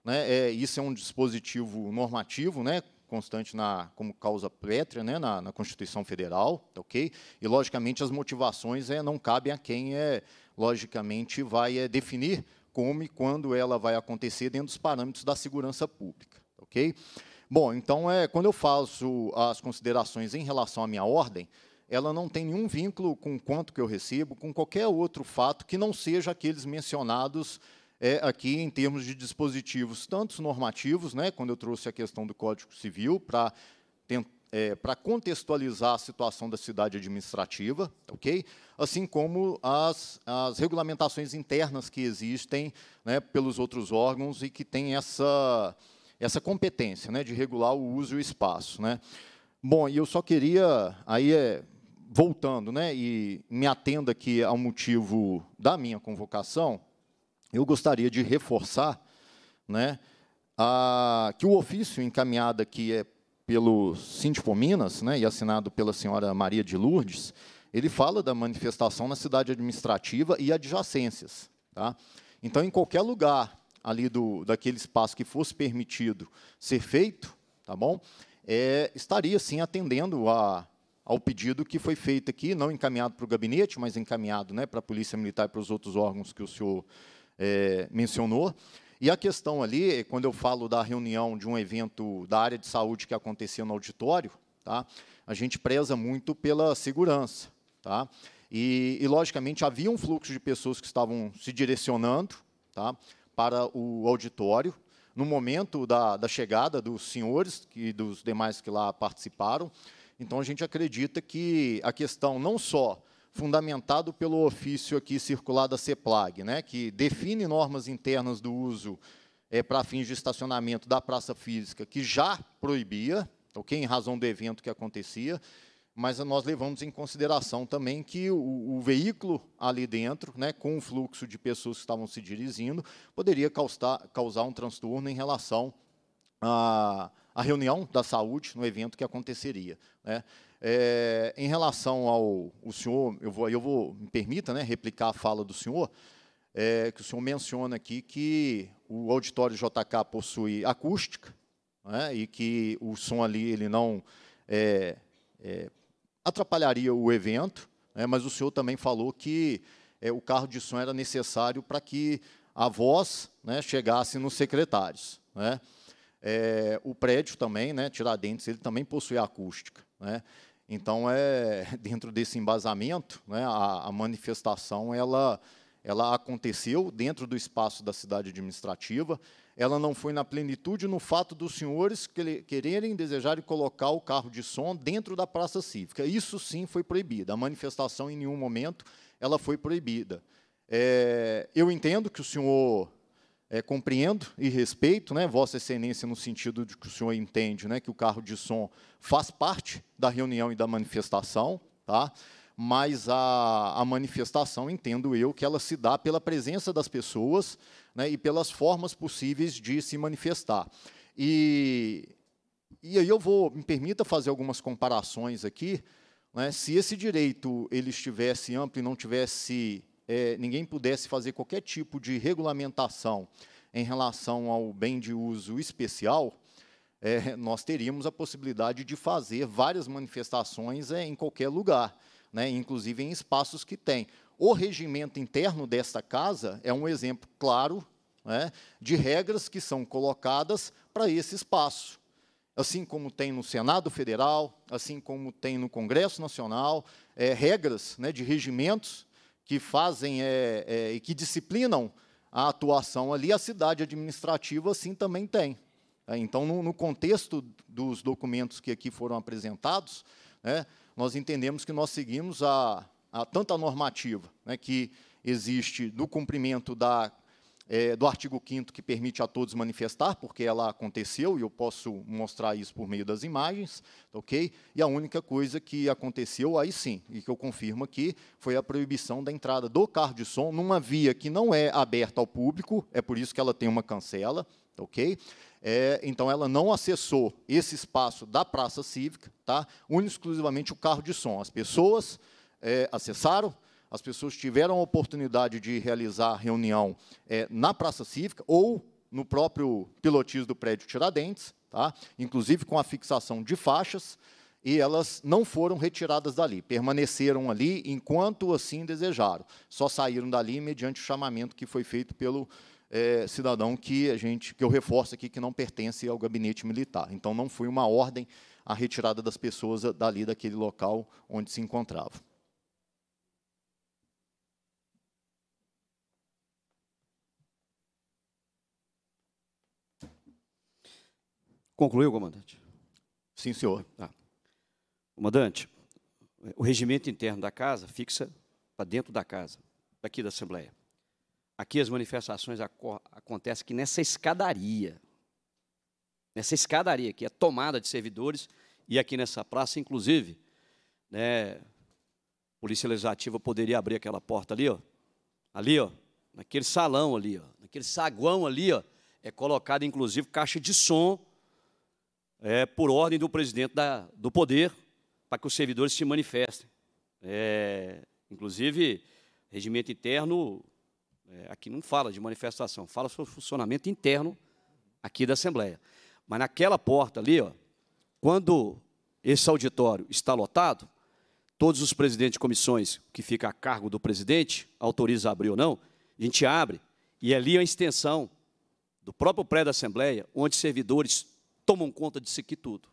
[SPEAKER 3] né, é, isso é um dispositivo normativo, né, constante na, como causa pétrea né, na, na, Constituição Federal, tá ok? E, logicamente, as motivações é, não cabem a quem, é, logicamente, vai é, definir como e quando ela vai acontecer dentro dos parâmetros da segurança pública, tá ok? Bom, então, é, quando eu faço as considerações em relação à minha ordem, ela não tem nenhum vínculo com quanto que eu recebo, com qualquer outro fato que não seja aqueles mencionados é, aqui em termos de dispositivos, tanto normativos, né, quando eu trouxe a questão do Código Civil para é, para contextualizar a situação da cidade administrativa, ok? Assim como as, as regulamentações internas que existem né, pelos outros órgãos e que têm essa essa competência né, de regular o uso e o espaço. Né? Bom, e eu só queria, aí é, voltando, né, e me atendo aqui ao motivo da minha convocação, eu gostaria de reforçar né, a, que o ofício encaminhado aqui é pelo Sintipo Minas, né, e assinado pela senhora Maria de Lourdes, ele fala da manifestação na cidade administrativa e adjacências. Tá? Então, em qualquer lugar ali do, daquele espaço que fosse permitido ser feito, tá bom? É, estaria sim atendendo a, ao pedido que foi feito aqui, não encaminhado para o gabinete, mas encaminhado né, para a Polícia Militar e para os outros órgãos que o senhor é, mencionou. E a questão ali, quando eu falo da reunião de um evento da área de saúde que aconteceu no auditório, tá, a gente preza muito pela segurança. Tá? E, e logicamente, havia um fluxo de pessoas que estavam se direcionando. Tá? para o auditório. No momento da, da chegada dos senhores e dos demais que lá participaram, então a gente acredita que a questão não só fundamentado pelo ofício aqui circular da CEPLAG, né, que define normas internas do uso é, para fins de estacionamento da praça física, que já proibia, ok, em razão do evento que acontecia, mas nós levamos em consideração também que o, o veículo ali dentro, né, com o fluxo de pessoas que estavam se dirigindo, poderia causar, causar um transtorno em relação à, à reunião da saúde no evento que aconteceria. Né. É, em relação ao o senhor, eu vou, eu vou me permita né, replicar a fala do senhor, é, que o senhor menciona aqui que o auditório JK possui acústica né, e que o som ali ele não é, é, atrapalharia o evento, né, mas o senhor também falou que é, o carro de som era necessário para que a voz né, chegasse nos secretários. Né. É, o prédio também, né, Tiradentes, ele também possui acústica. Né. Então, é, [laughs] dentro desse embasamento, né, a, a manifestação ela, ela aconteceu dentro do espaço da cidade administrativa, ela não foi na plenitude no fato dos senhores quererem, desejar e colocar o carro de som dentro da praça cívica. Isso sim foi proibido. A manifestação, em nenhum momento, ela foi proibida. É, eu entendo que o senhor é, compreendo e respeito, né, Vossa Excelência, no sentido de que o senhor entende né, que o carro de som faz parte da reunião e da manifestação. Tá? mas a, a, manifestação, entendo eu, que ela se dá pela presença das pessoas né, e pelas formas possíveis de se manifestar. E, e aí eu vou, me permita fazer algumas comparações aqui. Né, se esse direito ele estivesse amplo e não tivesse, é, ninguém pudesse fazer qualquer tipo de regulamentação em relação ao bem de uso especial, é, nós teríamos a possibilidade de fazer várias manifestações é, em qualquer lugar né, inclusive em espaços que tem. O regimento interno desta casa é um exemplo claro né, de regras que são colocadas para esse espaço. Assim como tem no Senado Federal, assim como tem no Congresso Nacional, é, regras né, de regimentos que fazem é, é, e que disciplinam a atuação ali, a cidade administrativa assim também tem. Então, no, no contexto dos documentos que aqui foram apresentados, né, nós entendemos que nós seguimos a, a tanta normativa né, que existe do cumprimento da, é, do artigo 5 que permite a todos manifestar, porque ela aconteceu, e eu posso mostrar isso por meio das imagens, tá ok? E a única coisa que aconteceu, aí sim, e que eu confirmo aqui, foi a proibição da entrada do carro de som numa via que não é aberta ao público, é por isso que ela tem uma cancela, tá ok? É, então, ela não acessou esse espaço da praça cívica, tá? Único exclusivamente o carro de som. As pessoas é, acessaram, as pessoas tiveram a oportunidade de realizar a reunião é, na praça cívica ou no próprio pilotismo do prédio Tiradentes, tá? inclusive com a fixação de faixas, e elas não foram retiradas dali, permaneceram ali enquanto assim desejaram. Só saíram dali mediante o chamamento que foi feito pelo é, cidadão que a gente que eu reforço aqui que não pertence ao gabinete militar. Então não foi uma ordem a retirada das pessoas dali daquele local onde se encontravam.
[SPEAKER 1] Concluiu, comandante? Sim, senhor. Ah. Comandante, o regimento interno da casa fixa para dentro da casa, daqui da Assembleia. Aqui as manifestações acontecem que nessa escadaria, nessa escadaria que é tomada de servidores e aqui nessa praça, inclusive, né, polícia legislativa poderia abrir aquela porta ali, ó, ali, ó, naquele salão ali, ó, naquele saguão ali, ó, é colocada inclusive caixa de som, é, por ordem do presidente da, do poder, para que os servidores se manifestem. É, inclusive, regimento interno é, aqui não fala de manifestação, fala sobre o funcionamento interno aqui da Assembleia. Mas naquela porta ali, ó, quando esse auditório está lotado, todos os presidentes de comissões que fica a cargo do presidente, autoriza abrir ou não, a gente abre, e ali é a extensão do próprio prédio da Assembleia, onde servidores tomam conta disso aqui tudo.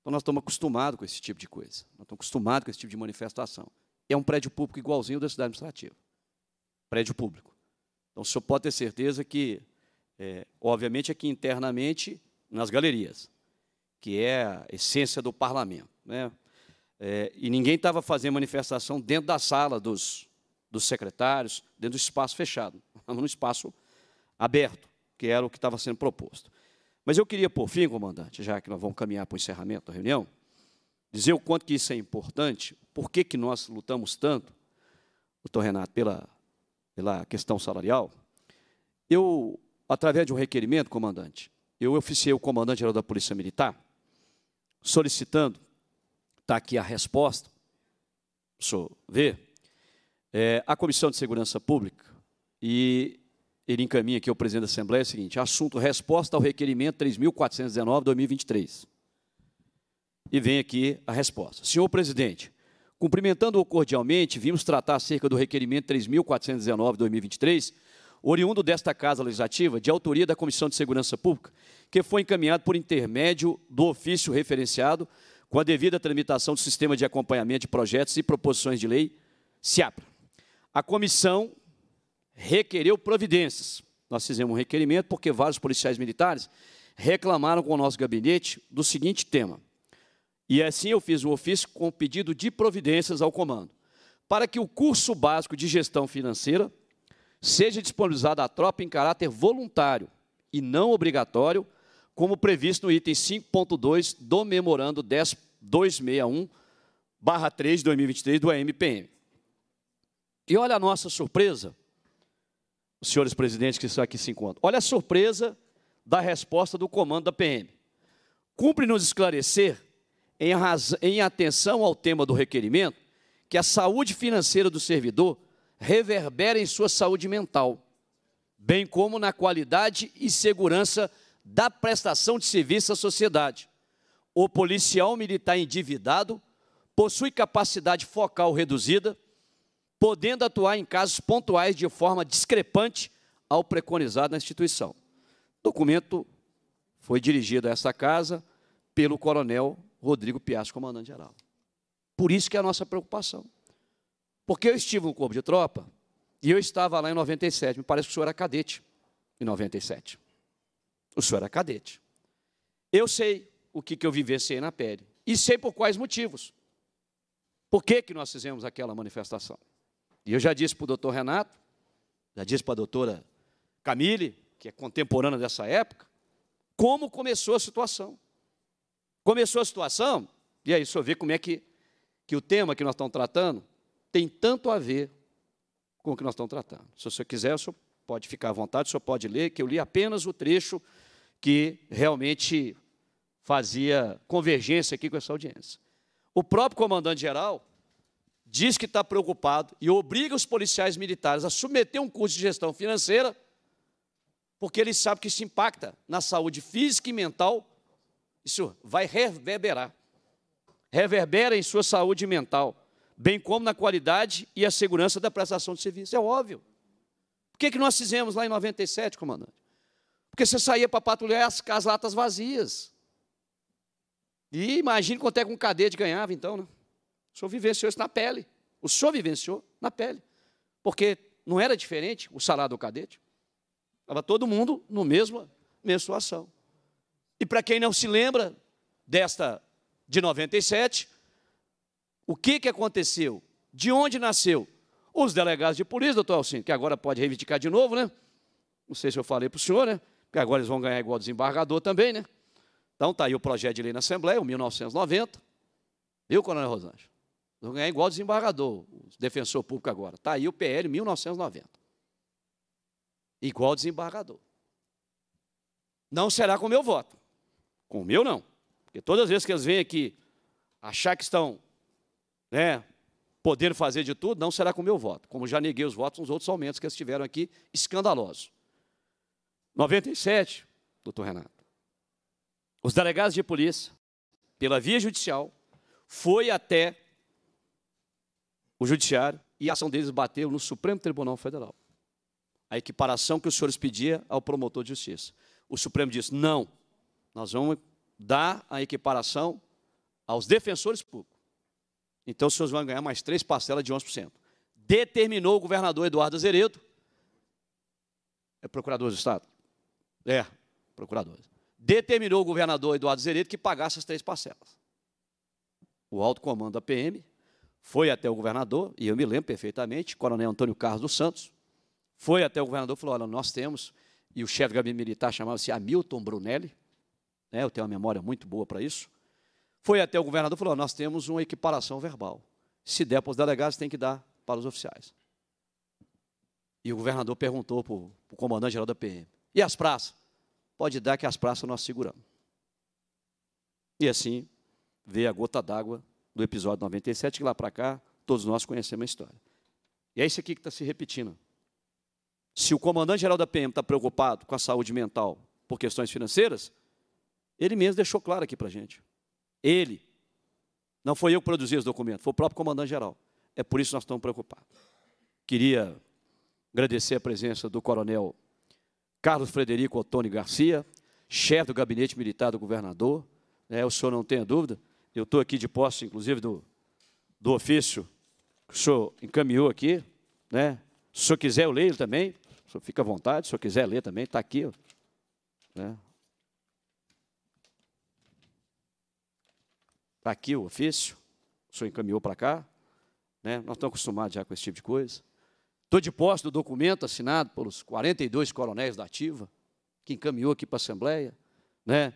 [SPEAKER 1] Então, nós estamos acostumados com esse tipo de coisa, nós estamos acostumados com esse tipo de manifestação. É um prédio público igualzinho da cidade administrativa prédio público. Então, o senhor pode ter certeza que, é, obviamente, aqui internamente, nas galerias, que é a essência do parlamento. Né? É, e ninguém estava fazendo manifestação dentro da sala dos, dos secretários, dentro do espaço fechado, [laughs] no espaço aberto, que era o que estava sendo proposto. Mas eu queria, por fim, comandante, já que nós vamos caminhar para o encerramento da reunião, dizer o quanto que isso é importante, por que, que nós lutamos tanto, doutor Renato, pela pela questão salarial, eu, através de um requerimento, comandante, eu oficiei o comandante-geral da Polícia Militar, solicitando, está aqui a resposta, o senhor vê, é, a Comissão de Segurança Pública, e ele encaminha aqui ao presidente da Assembleia, é o seguinte, assunto resposta ao requerimento 3.419-2023. E vem aqui a resposta. Senhor presidente, Cumprimentando-o cordialmente, vimos tratar acerca do requerimento 3.419-2023, oriundo desta Casa Legislativa, de autoria da Comissão de Segurança Pública, que foi encaminhado por intermédio do ofício referenciado, com a devida tramitação do Sistema de Acompanhamento de Projetos e Proposições de Lei, SIAPRA. A comissão requereu providências. Nós fizemos um requerimento porque vários policiais militares reclamaram com o nosso gabinete do seguinte tema. E assim eu fiz o ofício com pedido de providências ao comando, para que o curso básico de gestão financeira seja disponibilizado à tropa em caráter voluntário e não obrigatório, como previsto no item 5.2 do memorando 10261 3 de 2023 do AMPM. E olha a nossa surpresa, os senhores presidentes que estão aqui se encontram. Olha a surpresa da resposta do comando da PM. Cumpre nos esclarecer em, em atenção ao tema do requerimento, que a saúde financeira do servidor reverbera em sua saúde mental, bem como na qualidade e segurança da prestação de serviço à sociedade. O policial militar endividado possui capacidade focal reduzida, podendo atuar em casos pontuais de forma discrepante ao preconizado na instituição. O documento foi dirigido a essa casa pelo coronel Rodrigo Piasco, comandante-geral. Por isso que é a nossa preocupação. Porque eu estive no corpo de tropa e eu estava lá em 97, me parece que o senhor era cadete em 97. O senhor era cadete. Eu sei o que, que eu vivenciei na pele e sei por quais motivos. Por que, que nós fizemos aquela manifestação? E eu já disse para o doutor Renato, já disse para a doutora Camille, que é contemporânea dessa época, como começou a situação. Começou a situação, e aí só vê como é que, que o tema que nós estamos tratando tem tanto a ver com o que nós estamos tratando. Se você quiser, o senhor pode ficar à vontade, o senhor pode ler, que eu li apenas o trecho que realmente fazia convergência aqui com essa audiência. O próprio comandante-geral diz que está preocupado e obriga os policiais militares a submeter um curso de gestão financeira, porque ele sabe que isso impacta na saúde física e mental isso vai reverberar. Reverbera em sua saúde mental, bem como na qualidade e a segurança da prestação de serviço. É óbvio. O que, que nós fizemos lá em 97, comandante? Porque você saía para patrulhar as, as latas vazias. E imagine quanto é que um cadete ganhava, então, né? O senhor vivenciou isso na pele. O senhor vivenciou na pele. Porque não era diferente o salário do cadete. Estava todo mundo no mesmo menstruação. E para quem não se lembra desta de 97, o que, que aconteceu? De onde nasceu? Os delegados de polícia, doutor Alcino, que agora pode reivindicar de novo, né? Não sei se eu falei para o senhor, né? Porque agora eles vão ganhar igual desembargador também, né? Então está aí o projeto de lei na Assembleia, o 1990. Viu, Coronel Rosângela? Vão ganhar igual desembargador, o defensor público agora. Está aí o PL 1990. Igual desembargador. Não será com o meu voto. Com o meu, não. Porque todas as vezes que eles vêm aqui achar que estão né, podendo fazer de tudo, não será com o meu voto. Como já neguei os votos nos outros aumentos que eles tiveram aqui, escandaloso. 97, doutor Renato. Os delegados de polícia, pela via judicial, foi até o judiciário e a ação deles bateu no Supremo Tribunal Federal. A equiparação que os senhores pediam ao promotor de justiça. O Supremo disse: não, nós vamos dar a equiparação aos defensores públicos. Então, os senhores vão ganhar mais três parcelas de 11%. Determinou o governador Eduardo Azeredo, é procurador do Estado? É, procurador. Determinou o governador Eduardo Azeredo que pagasse as três parcelas. O alto comando da PM foi até o governador, e eu me lembro perfeitamente, coronel Antônio Carlos dos Santos, foi até o governador e falou, olha, nós temos, e o chefe de gabinete militar chamava-se Hamilton Brunelli, né, eu tenho uma memória muito boa para isso, foi até o governador e falou: nós temos uma equiparação verbal. Se der para os delegados, tem que dar para os oficiais. E o governador perguntou para o comandante-geral da PM: e as praças? Pode dar que as praças nós seguramos. E assim veio a gota d'água do episódio 97, que lá para cá todos nós conhecemos a história. E é isso aqui que está se repetindo. Se o comandante-geral da PM está preocupado com a saúde mental por questões financeiras, ele mesmo deixou claro aqui para a gente. Ele. Não foi eu que produzi os documentos, foi o próprio comandante-geral. É por isso que nós estamos preocupados. Queria agradecer a presença do coronel Carlos Frederico Ottoni Garcia, chefe do gabinete militar do governador. É, o senhor não tenha dúvida. Eu estou aqui de posse, inclusive, do, do ofício que o senhor encaminhou aqui. Né? Se o senhor quiser, eu leio ele também. O senhor fica à vontade. Se o senhor quiser ler também, está aqui. né? Está aqui o ofício, o senhor encaminhou para cá. Né? Nós estamos acostumados já com esse tipo de coisa. Estou de posse do documento assinado pelos 42 coronéis da ativa, que encaminhou aqui para a Assembleia. Né?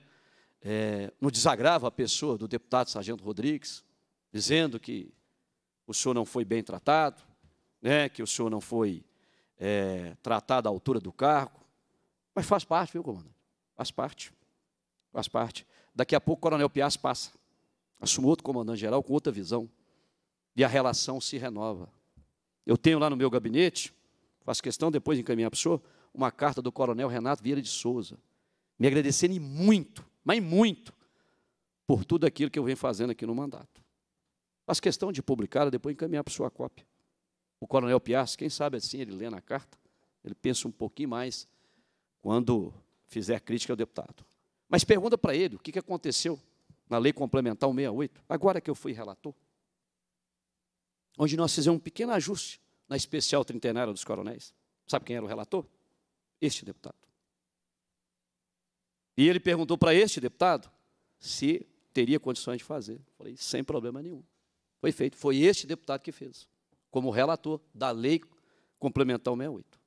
[SPEAKER 1] É, não desagrava a pessoa do deputado Sargento Rodrigues, dizendo que o senhor não foi bem tratado, né? que o senhor não foi é, tratado à altura do cargo. Mas faz parte, viu, comandante? Faz parte. Faz parte. Daqui a pouco o Coronel Piaz passa. Assumo outro comandante-geral com outra visão. E a relação se renova. Eu tenho lá no meu gabinete, faço questão depois de encaminhar para o senhor, uma carta do coronel Renato Vieira de Souza, me agradecendo muito, mas muito, por tudo aquilo que eu venho fazendo aqui no mandato. Faço questão de publicá-la depois encaminhar para a sua cópia. O coronel Piazza, quem sabe assim ele lê na carta, ele pensa um pouquinho mais quando fizer crítica ao deputado. Mas pergunta para ele o que aconteceu na Lei Complementar 68. agora que eu fui relator, onde nós fizemos um pequeno ajuste na especial trintenária dos coronéis. Sabe quem era o relator? Este deputado. E ele perguntou para este deputado se teria condições de fazer. falei, sem problema nenhum. Foi feito. Foi este deputado que fez, como relator da Lei Complementar 68,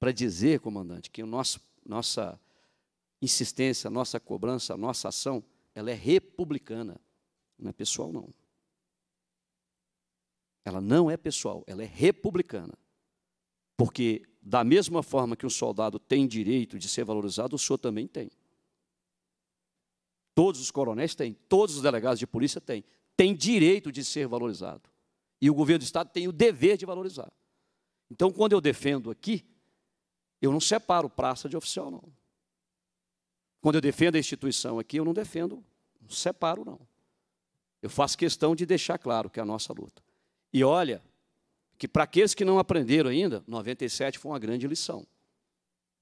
[SPEAKER 1] Para dizer, comandante, que o nosso, nossa insistência, nossa cobrança, nossa ação ela é republicana. Não é pessoal, não. Ela não é pessoal, ela é republicana. Porque, da mesma forma que um soldado tem direito de ser valorizado, o senhor também tem. Todos os coronéis têm, todos os delegados de polícia têm. Tem direito de ser valorizado. E o governo do Estado tem o dever de valorizar. Então, quando eu defendo aqui, eu não separo praça de oficial, não. Quando eu defendo a instituição aqui, eu não defendo, não separo, não. Eu faço questão de deixar claro que é a nossa luta. E olha, que para aqueles que não aprenderam ainda, 97 foi uma grande lição.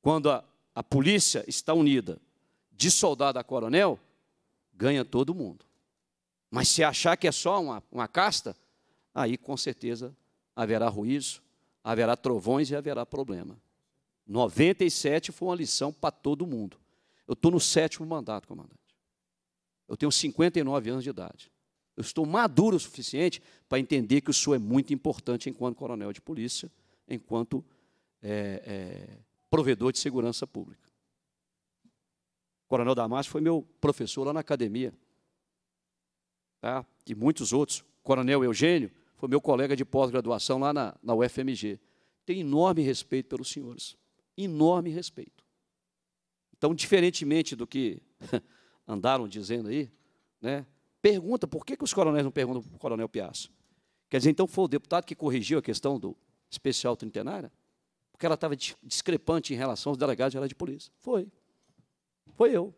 [SPEAKER 1] Quando a, a polícia está unida, de soldado a coronel, ganha todo mundo. Mas se achar que é só uma, uma casta, aí com certeza haverá ruízo, haverá trovões e haverá problema. 97 foi uma lição para todo mundo. Eu estou no sétimo mandato, comandante. Eu tenho 59 anos de idade. Eu estou maduro o suficiente para entender que o senhor é muito importante enquanto coronel de polícia, enquanto é, é, provedor de segurança pública. O coronel Damasco foi meu professor lá na academia. Tá? E muitos outros. O coronel Eugênio foi meu colega de pós-graduação lá na, na UFMG. Tenho enorme respeito pelos senhores. Enorme respeito. Então, diferentemente do que [laughs] andaram dizendo aí, né? Pergunta, por que, que os coronéis não perguntam para o coronel Piaço? Quer dizer, então foi o deputado que corrigiu a questão do especial trintenária? Porque ela estava discrepante em relação aos delegados gerais de polícia. Foi. Foi eu.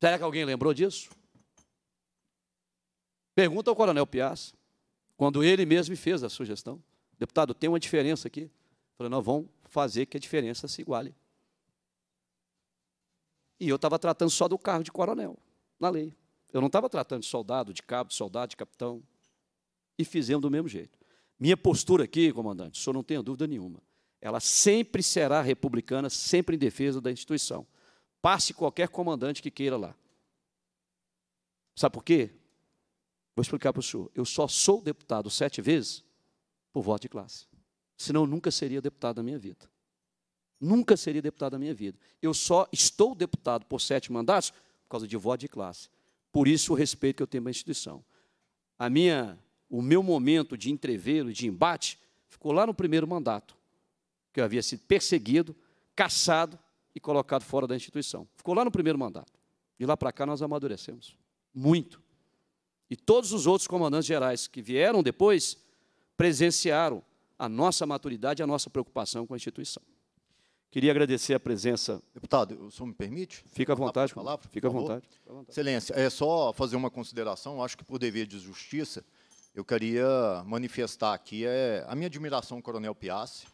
[SPEAKER 1] Será que alguém lembrou disso? Pergunta ao coronel Piaço, quando ele mesmo fez a sugestão. Deputado, tem uma diferença aqui. Eu falei, nós vamos fazer que a diferença se iguale. E eu estava tratando só do carro de coronel, na lei. Eu não estava tratando de soldado, de cabo, de soldado, de capitão. E fizemos do mesmo jeito. Minha postura aqui, comandante, o senhor não tenha dúvida nenhuma. Ela sempre será republicana, sempre em defesa da instituição. Passe qualquer comandante que queira lá. Sabe por quê? Vou explicar para o senhor. Eu só sou deputado sete vezes por voto de classe. Senão eu nunca seria deputado na minha vida. Nunca seria deputado na minha vida. Eu só estou deputado por sete mandatos por causa de voto de classe. Por isso o respeito que eu tenho à instituição. A minha, o meu momento de e de embate, ficou lá no primeiro mandato, que eu havia sido perseguido, caçado e colocado fora da instituição. Ficou lá no primeiro mandato. De lá para cá nós amadurecemos muito. E todos os outros comandantes gerais que vieram depois presenciaram a nossa maturidade e a nossa preocupação com a instituição.
[SPEAKER 3] Queria agradecer a presença. Deputado, o senhor me permite? Fica à vontade. Palavra, fica à vontade. Excelência, é só fazer uma consideração, acho que por dever de justiça, eu queria manifestar aqui é, a minha admiração ao Coronel Piazzi.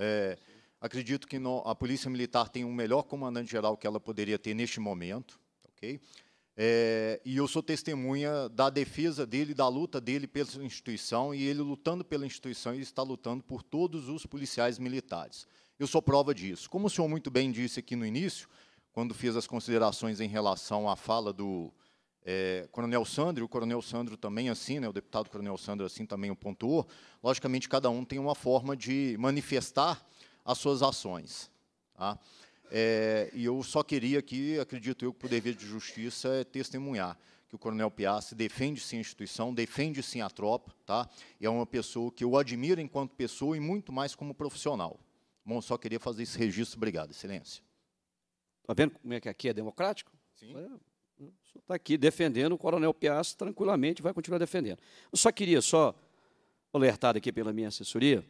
[SPEAKER 3] É, acredito que a Polícia Militar tem o um melhor comandante-geral que ela poderia ter neste momento, ok? É, e eu sou testemunha da defesa dele, da luta dele pela instituição, e ele lutando pela instituição, ele está lutando por todos os policiais militares. Eu sou prova disso. Como o senhor muito bem disse aqui no início, quando fez as considerações em relação à fala do é, Coronel Sandro, o Coronel Sandro também assim, né, o deputado Coronel Sandro assim também o pontuou, logicamente cada um tem uma forma de manifestar as suas ações. Tá? É, e eu só queria aqui, acredito eu, que o dever de justiça é testemunhar que o Coronel Piazzi defende sim a instituição, defende sim a tropa, tá? E é uma pessoa que eu admiro enquanto pessoa e muito mais como profissional. Bom, só queria fazer esse registro. Obrigado, Excelência. Está vendo como é que aqui é democrático?
[SPEAKER 2] Sim.
[SPEAKER 1] É, está aqui defendendo o Coronel Piazza tranquilamente, vai continuar defendendo. Eu só queria só alertar aqui pela minha assessoria.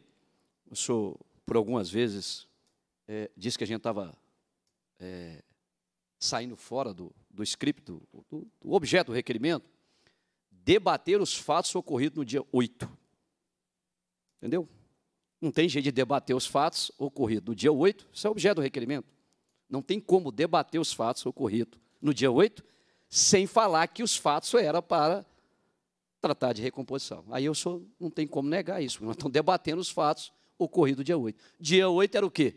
[SPEAKER 1] Eu sou, por algumas vezes, é, disse que a gente estava é, saindo fora do, do script, do, do, do objeto do requerimento, debater os fatos ocorridos no dia 8. Entendeu? Não tem jeito de debater os fatos ocorridos no dia 8, isso é objeto do requerimento. Não tem como debater os fatos ocorridos no dia 8, sem falar que os fatos eram para tratar de recomposição. Aí eu sou, não tem como negar isso. Nós estamos debatendo os fatos ocorridos dia 8. Dia 8 era o quê?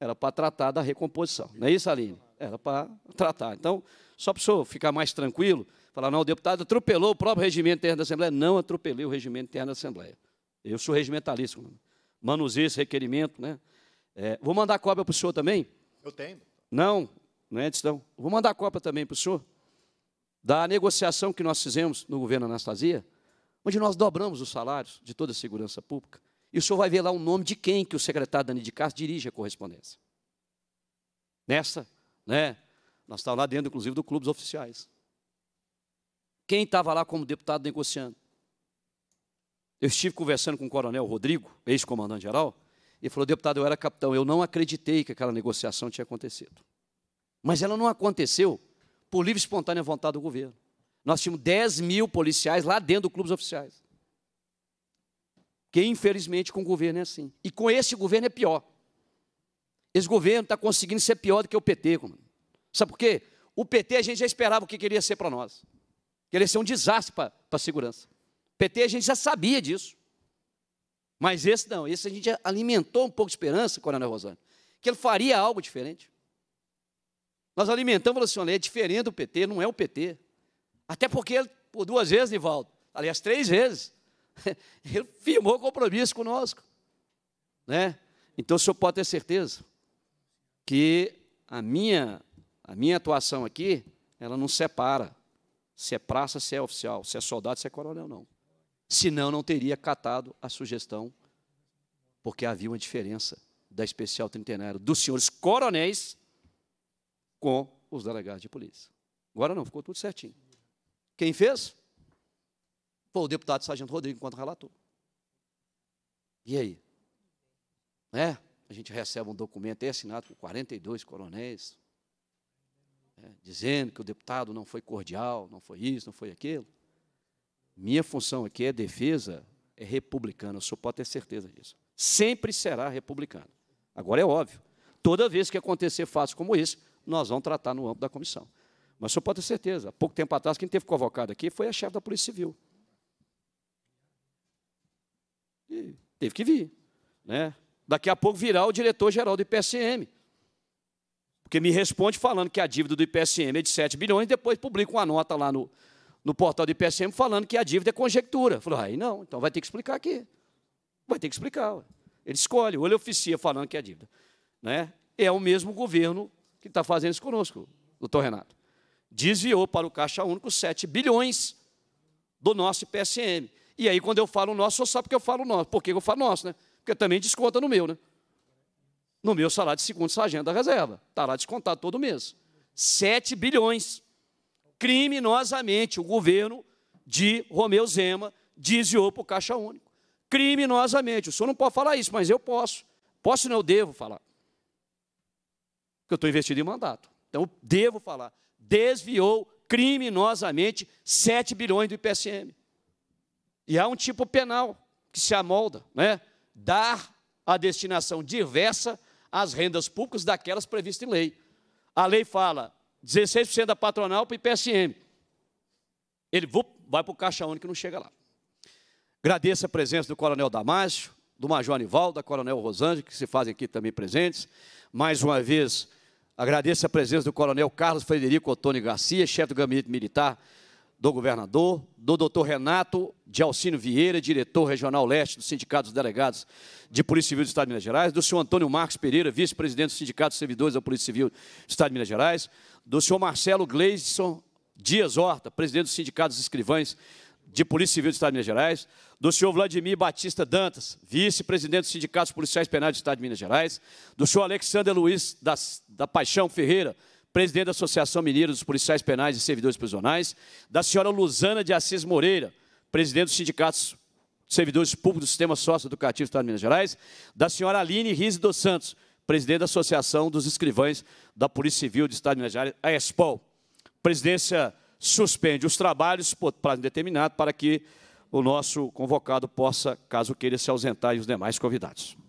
[SPEAKER 1] Era para tratar da recomposição. Não é isso, Aline? Era para tratar. Então, só para o senhor ficar mais tranquilo, falar, não, o deputado atropelou o próprio regimento interno da Assembleia. Não atropelei o regimento interno da Assembleia. Eu sou regimentalista manuseio esse requerimento, né? É, vou mandar cópia para o senhor também? Eu tenho. Não, não é, não. Vou mandar cópia também para o senhor da negociação que nós fizemos no governo Anastasia, onde nós dobramos os salários de toda a segurança pública. E o senhor vai ver lá o nome de quem que o secretário Dani de Castro dirige a correspondência. Nessa, né? Nós estávamos lá dentro, inclusive, do dos oficiais. Quem estava lá como deputado negociando? Eu estive conversando com o coronel Rodrigo, ex-comandante-geral, e falou: deputado, eu era capitão, eu não acreditei que aquela negociação tinha acontecido. Mas ela não aconteceu por livre e espontânea vontade do governo. Nós tínhamos 10 mil policiais lá dentro dos clubes oficiais. Que infelizmente com o governo é assim. E com esse governo é pior. Esse governo está conseguindo ser pior do que o PT. Sabe por quê? O PT a gente já esperava o que queria ser para nós. Queria ser um desastre para a segurança. PT a gente já sabia disso. Mas esse não, esse a gente alimentou um pouco de esperança, Coronel Rosane, que ele faria algo diferente. Nós alimentamos, falou assim, olha, é diferente do PT, não é o PT. Até porque ele, por duas vezes, Nivaldo, aliás, três vezes, [laughs] ele firmou compromisso conosco. Né? Então, o senhor pode ter certeza que a minha, a minha atuação aqui, ela não separa se é praça, se é oficial, se é soldado, se é coronel, não senão não teria catado a sugestão, porque havia uma diferença da especial trintenária dos senhores coronéis com os delegados de polícia. Agora não, ficou tudo certinho. Quem fez? Foi o deputado Sargento Rodrigo, enquanto relator. E aí? É, a gente recebe um documento é assinado por 42 coronéis, é, dizendo que o deputado não foi cordial, não foi isso, não foi aquilo. Minha função aqui é defesa, é republicana, o senhor pode ter certeza disso. Sempre será republicano. Agora é óbvio, toda vez que acontecer fatos como esse, nós vamos tratar no âmbito da comissão. Mas o senhor pode ter certeza, há pouco tempo atrás, quem teve convocado aqui foi a chefe da Polícia Civil. E teve que vir. Né? Daqui a pouco virá o diretor-geral do IPSM. Porque me responde falando que a dívida do IPSM é de 7 bilhões, e depois publica uma nota lá no, no portal de PSM falando que a dívida é conjectura. Falou, ah, aí não, então vai ter que explicar aqui. Vai ter que explicar. Ué. Ele escolhe, ou ele oficia falando que é dívida. Né? É o mesmo governo que está fazendo isso conosco, doutor Renato. Desviou para o Caixa Único 7 bilhões do nosso PSM. E aí, quando eu falo nosso, só sabe porque eu falo nosso. Por que eu falo nosso, né? Porque também desconta no meu, né? No meu salário de segundo sargento da reserva. Está lá descontado todo mês. 7 bilhões criminosamente o governo de Romeu Zema desviou para o Caixa Único. Criminosamente. O senhor não pode falar isso, mas eu posso. Posso não, eu devo falar. Porque eu estou investido em mandato. Então, eu devo falar. Desviou criminosamente 7 bilhões do IPSM. E há um tipo penal que se amolda, né? Dar a destinação diversa às rendas públicas daquelas previstas em lei. A lei fala 16% da patronal para o IPSM. Ele vai para o Caixa Único e não chega lá. Agradeço a presença do Coronel Damásio, do Major Anivaldo, da Coronel Rosângela, que se fazem aqui também presentes. Mais uma vez, agradeço a presença do Coronel Carlos Frederico Ottoni Garcia, chefe do Gabinete Militar do governador, do doutor Renato de Alcino Vieira, diretor regional leste do Sindicato dos Delegados de Polícia Civil do Estado de Minas Gerais, do senhor Antônio Marcos Pereira, vice-presidente do Sindicato dos Servidores da Polícia Civil do Estado de Minas Gerais, do senhor Marcelo Gleison Dias Horta, presidente do Sindicato dos Escrivães de Polícia Civil do Estado de Minas Gerais, do senhor Vladimir Batista Dantas, vice-presidente dos Sindicatos Policiais Penais do Estado de Minas Gerais, do senhor Alexander Luiz da, da Paixão Ferreira, presidente da Associação Mineira dos Policiais Penais e Servidores Prisionais, da senhora Luzana de Assis Moreira, presidente dos Sindicatos Servidores Públicos do Sistema Sócio-Educativo do Estado de Minas Gerais, da senhora Aline Riz dos Santos, presidente da Associação dos Escrivães da Polícia Civil do Estado de Minas Gerais, a ESPOL. A presidência suspende os trabalhos por prazo determinado para que o nosso convocado possa, caso queira, se ausentar e os demais convidados.